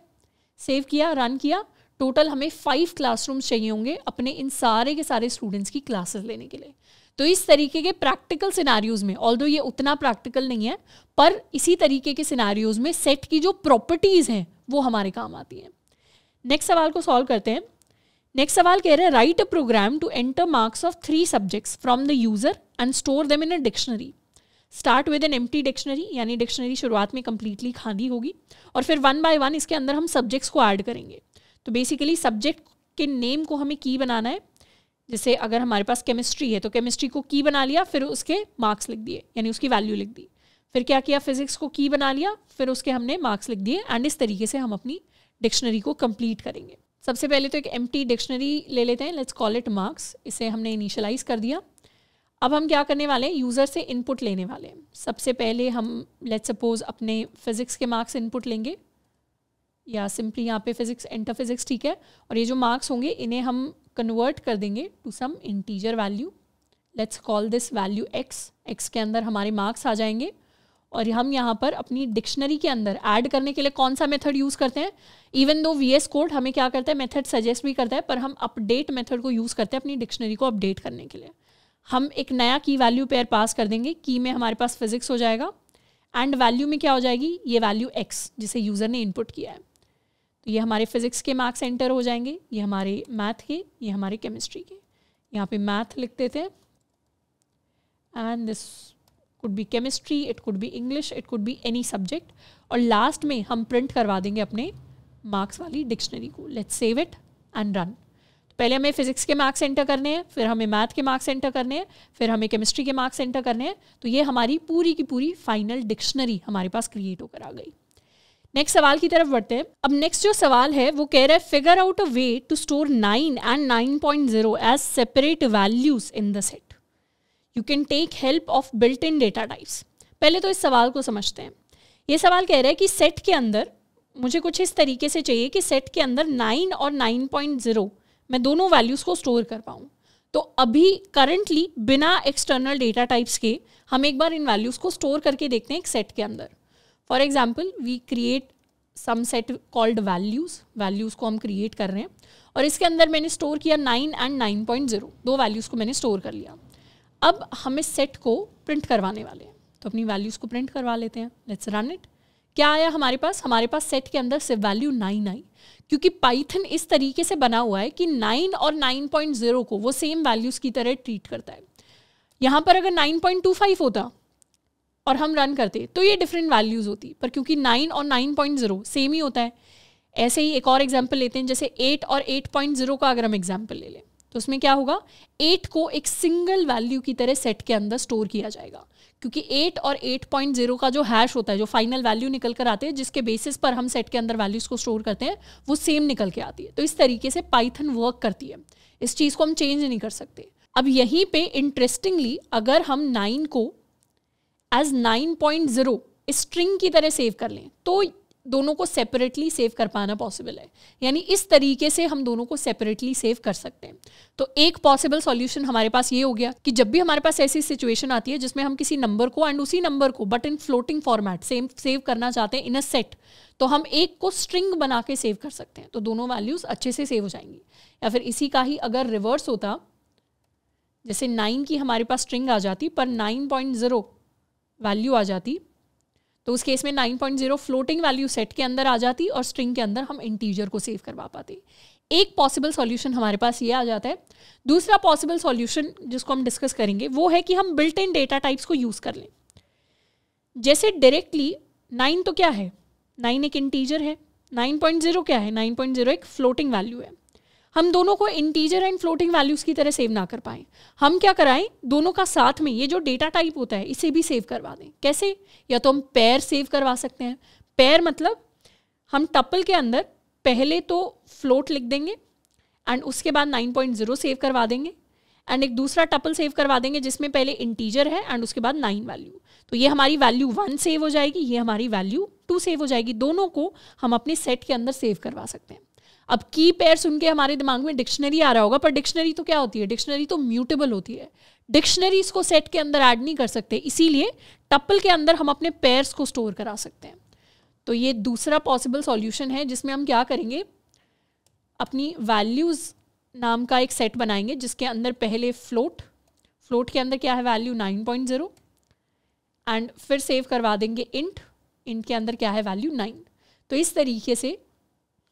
सेव किया रन किया टोटल हमें फाइव क्लासरूम्स चाहिए होंगे अपने इन सारे के सारे स्टूडेंट्स की क्लासेस लेने के लिए तो इस तरीके के प्रैक्टिकल सिनारियोज में ऑल ये उतना प्रैक्टिकल नहीं है पर इसी तरीके के सिनारियोज में सेट की जो प्रॉपर्टीज़ हैं वो हमारे काम आती हैं नेक्स्ट सवाल को सॉल्व करते हैं नेक्स्ट सवाल कह रहे हैं write a program to enter marks of three subjects from the user and store them in a dictionary start with an empty dictionary यानी डिक्शनरी शुरुआत में कम्प्लीटली खाली होगी और फिर वन बाय वन इसके अंदर हम सब्जेक्ट्स को ऐड करेंगे तो बेसिकली सब्जेक्ट के नेम को हमें की बनाना है जैसे अगर हमारे पास केमिस्ट्री है तो केमिस्ट्री को की बना लिया फिर उसके मार्क्स लिख दिए यानी उसकी वैल्यू लिख दी फिर क्या किया फिजिक्स को की बना लिया फिर उसके हमने मार्क्स लिख दिए एंड इस तरीके से हम अपनी डिक्शनरी को कंप्लीट करेंगे सबसे पहले तो एक एम डिक्शनरी ले लेते हैं लेट्स कॉल इट मार्क्स इसे हमने इनिशलाइज कर दिया अब हम क्या करने वाले हैं यूज़र से इनपुट लेने वाले हैं सबसे पहले हम लेट्स सपोज अपने फिज़िक्स के मार्क्स इनपुट लेंगे या सिंपली यहाँ पे फिज़िक्स एंटर फिज़िक्स ठीक है और ये जो मार्क्स होंगे इन्हें हम कन्वर्ट कर देंगे to some integer value let's call this value X X के अंदर हमारे मार्क्स आ जाएंगे और हम यहाँ पर अपनी डिक्शनरी के अंदर ऐड करने के लिए कौन सा मेथड यूज़ करते हैं even though V S code हमें क्या करता है मेथड सजेस्ट भी करता है पर हम अपडेट मेथड को यूज़ करते हैं अपनी डिक्शनरी को अपडेट करने के लिए हम एक नया की वैल्यू पेयर पास कर देंगे की में हमारे पास फिजिक्स हो जाएगा एंड वैल्यू में क्या हो जाएगी ये वैल्यू एक्स जिसे यूज़र ने इनपुट किया है तो ये हमारे फिजिक्स के मार्क्स एंटर हो जाएंगे ये हमारे मैथ के ये हमारे केमिस्ट्री के यहाँ पे मैथ लिखते थे and this could be chemistry it could be English it could be any subject और लास्ट में हम प्रिंट करवा देंगे अपने मार्क्स वाली डिक्शनरी को let's save it and run पहले हमें फिजिक्स के मार्क्स एंटर करने हैं फिर हमें मैथ के मार्क्स एंटर करने हैं फिर हमें केमिस्ट्री के मार्क्स एंटर करने हैं तो ये हमारी पूरी की पूरी फाइनल डिक्शनरी हमारे पास क्रिएट होकर आ गई नेक्स्ट सवाल की तरफ बढ़ते हैं अब नेक्स्ट जो सवाल है वो कह रहा है figure out a way to store nine and nine point zero as separate values in the set you can take help of built in data types पहले तो इस सवाल को समझते हैं ये सवाल कह रहा है कि सेट के अंदर मुझे कुछ इस तरीके से चाहिए कि सेट के अंदर नाइन और नाइन पॉइंट ज़ीरो मैं दोनों वैल्यूज़ को स्टोर कर पाऊँ तो अभी करंटली बिना एक्सटर्नल डेटा टाइप्स के हम एक बार इन वैल्यूज़ को स्टोर करके देखते हैं एक सेट के अंदर for example we create some set called values values को हम क्रिएट कर रहे हैं और इसके अंदर मैंने स्टोर किया nine and nine point zero दो वैल्यूज़ को मैंने स्टोर कर लिया अब हम इस सेट को प्रिंट करवाने वाले हैं तो अपनी वैल्यूज़ को प्रिंट करवा लेते हैं लेट्स रन इट क्या आया हमारे पास हमारे पास सेट के अंदर सिर्फ वैल्यू नाइन आई क्योंकि पाइथन इस तरीके से बना हुआ है कि नाइन और नाइन पॉइंट जीरो को वो सेम वैल्यूज़ की तरह ट्रीट करता है यहाँ पर अगर नाइन पॉइंट टू फाइव होता और हम रन करते तो ये डिफरेंट वैल्यूज़ होती पर क्योंकि नाइन और नाइन पॉइंट जीरो सेम ही होता है ऐसे ही एक और एग्जाम्पल लेते हैं जैसे एट और एट पॉइंट जीरो का अगर हम एग्जाम्पल ले लें तो उसमें क्या होगा एट को एक सिंगल वैल्यू की तरह सेट के अंदर स्टोर किया जाएगा क्योंकि एट और एट पॉइंट जीरो का जो हैश होता है जो फाइनल वैल्यू निकल कर आते हैं जिसके बेसिस पर हम सेट के अंदर वैल्यूज को स्टोर करते हैं वो सेम निकल के आती है तो इस तरीके से पाइथन वर्क करती है इस चीज़ को हम चेंज नहीं कर सकते अब यहीं पे इंटरेस्टिंगली अगर हम नाइन को as nine point zero string की तरह सेव कर लें तो दोनों को सेपरेटली सेव कर पाना पॉसिबल है यानी इस तरीके से हम दोनों को सेपरेटली सेव कर सकते हैं तो एक पॉसिबल सॉल्यूशन हमारे पास ये हो गया कि जब भी हमारे पास ऐसी सिचुएशन आती है जिसमें हम किसी नंबर को एंड उसी नंबर को but in floating format same save करना चाहते हैं इन अ सेट तो हम एक को स्ट्रिंग बना के सेव कर सकते हैं तो दोनों वैल्यूज अच्छे से सेव हो जाएंगी या फिर इसी का ही अगर रिवर्स होता जैसे नाइन की हमारे पास स्ट्रिंग आ जाती पर नाइन पॉइंट ज़ीरो वैल्यू आ जाती तो उस केस में 9.0 फ्लोटिंग वैल्यू सेट के अंदर आ जाती और स्ट्रिंग के अंदर हम इंटीजर को सेव करवा पाते एक पॉसिबल सॉल्यूशन हमारे पास ये आ जाता है दूसरा पॉसिबल सॉल्यूशन जिसको हम डिस्कस करेंगे वो है कि हम बिल्ट इन डेटा टाइप्स को यूज़ कर लें जैसे डायरेक्टली नाइन तो क्या है नाइन एक इंटीजर है नाइन पॉइंट जीरो क्या है नाइन पॉइंट जीरो एक फ्लोटिंग वैल्यू है हम दोनों को इंटीजर एंड फ्लोटिंग वैल्यूज की तरह सेव ना कर पाए हम क्या कराएं दोनों का साथ में ये जो डेटा टाइप होता है इसे भी सेव करवा दें कैसे या तो हम पैर सेव करवा सकते हैं पैर मतलब हम टप्पल के अंदर पहले तो फ्लोट लिख देंगे एंड उसके बाद 9.0 सेव करवा देंगे एंड एक दूसरा टपल सेव करवा देंगे जिसमें पहले इंटीजर है एंड उसके बाद नाइन वैल्यू तो ये हमारी वैल्यू वन सेव हो जाएगी ये हमारी वैल्यू टू सेव हो जाएगी दोनों को हम अपने सेट के अंदर सेव करवा सकते हैं अब की पेयर सुन के हमारे दिमाग में डिक्शनरी आ रहा होगा पर डिक्शनरी तो क्या होती है डिक्शनरी तो म्यूटेबल होती है डिक्शनरीज को सेट के अंदर ऐड नहीं कर सकते इसीलिए टप्पल के अंदर हम अपने पेयर्स को स्टोर करा सकते हैं तो ये दूसरा पॉसिबल सॉल्यूशन है जिसमें हम क्या करेंगे अपनी वैल्यूज़ नाम का एक सेट बनाएंगे जिसके अंदर पहले फ्लोट फ्लोट के अंदर क्या है value nine point zero and फिर सेव करवा देंगे इंट इंट के अंदर क्या है वैल्यू नाइन तो इस तरीके से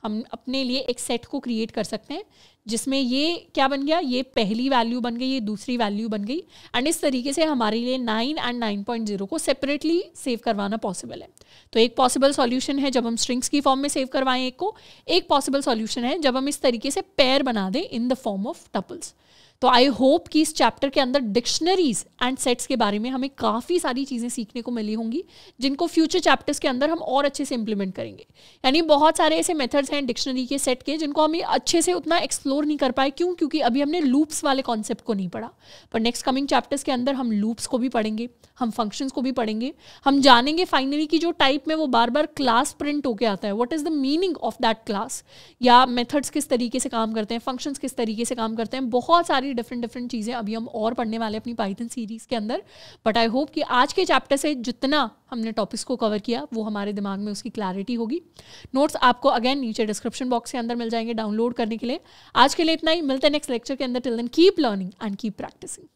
हम अपने लिए एक सेट को क्रिएट कर सकते हैं जिसमें ये क्या बन गया ये पहली वैल्यू बन गई ये दूसरी वैल्यू बन गई एंड इस तरीके से हमारे लिए nine and nine point zero को सेपरेटली सेव करवाना पॉसिबल है तो एक पॉसिबल सॉल्यूशन है जब हम स्ट्रिंग्स की फॉर्म में सेव करवाएं एक को एक पॉसिबल सॉल्यूशन है जब हम इस तरीके से पैर बना दें in the form of tuples तो आई होप कि इस चैप्टर के अंदर डिक्शनरीज एंड सेट्स के बारे में हमें काफ़ी सारी चीज़ें सीखने को मिली होंगी जिनको फ्यूचर चैप्टर्स के अंदर हम और अच्छे से इंप्लीमेंट करेंगे यानी बहुत सारे ऐसे मेथड्स हैं डिक्शनरी के सेट के जिनको हमें अच्छे से उतना एक्सप्लोर नहीं कर पाए क्यों क्योंकि अभी हमने लूप्स वाले कॉन्सेप्ट को नहीं पढ़ा पर नेक्स्ट कमिंग चैप्टर्स के अंदर हम लूप्स को भी पढ़ेंगे हम फंक्शंस को भी पढ़ेंगे हम जानेंगे फाइनली कि जो टाइप में वो बार बार क्लास प्रिंट होके आता है what is the meaning of that class या मेथड्स किस तरीके से काम करते हैं फंक्शंस किस तरीके से काम करते हैं बहुत सारी सारी डिफरेंट डिफरेंट चीज़ें अभी हम और पढ़ने वाले अपनी पाइथन सीरीज़ के अंदर बट आई होप कि आज के चैप्टर से जितना हमने टॉपिक्स को कवर किया वो हमारे दिमाग में उसकी क्लैरिटी होगी नोट्स आपको अगेन नीचे डिस्क्रिप्शन बॉक्स के अंदर मिल जाएंगे डाउनलोड करने के लिए आज के लिए इतना ही मिलते हैं नेक्स्ट लेक्चर के अंदर till then keep learning and keep practising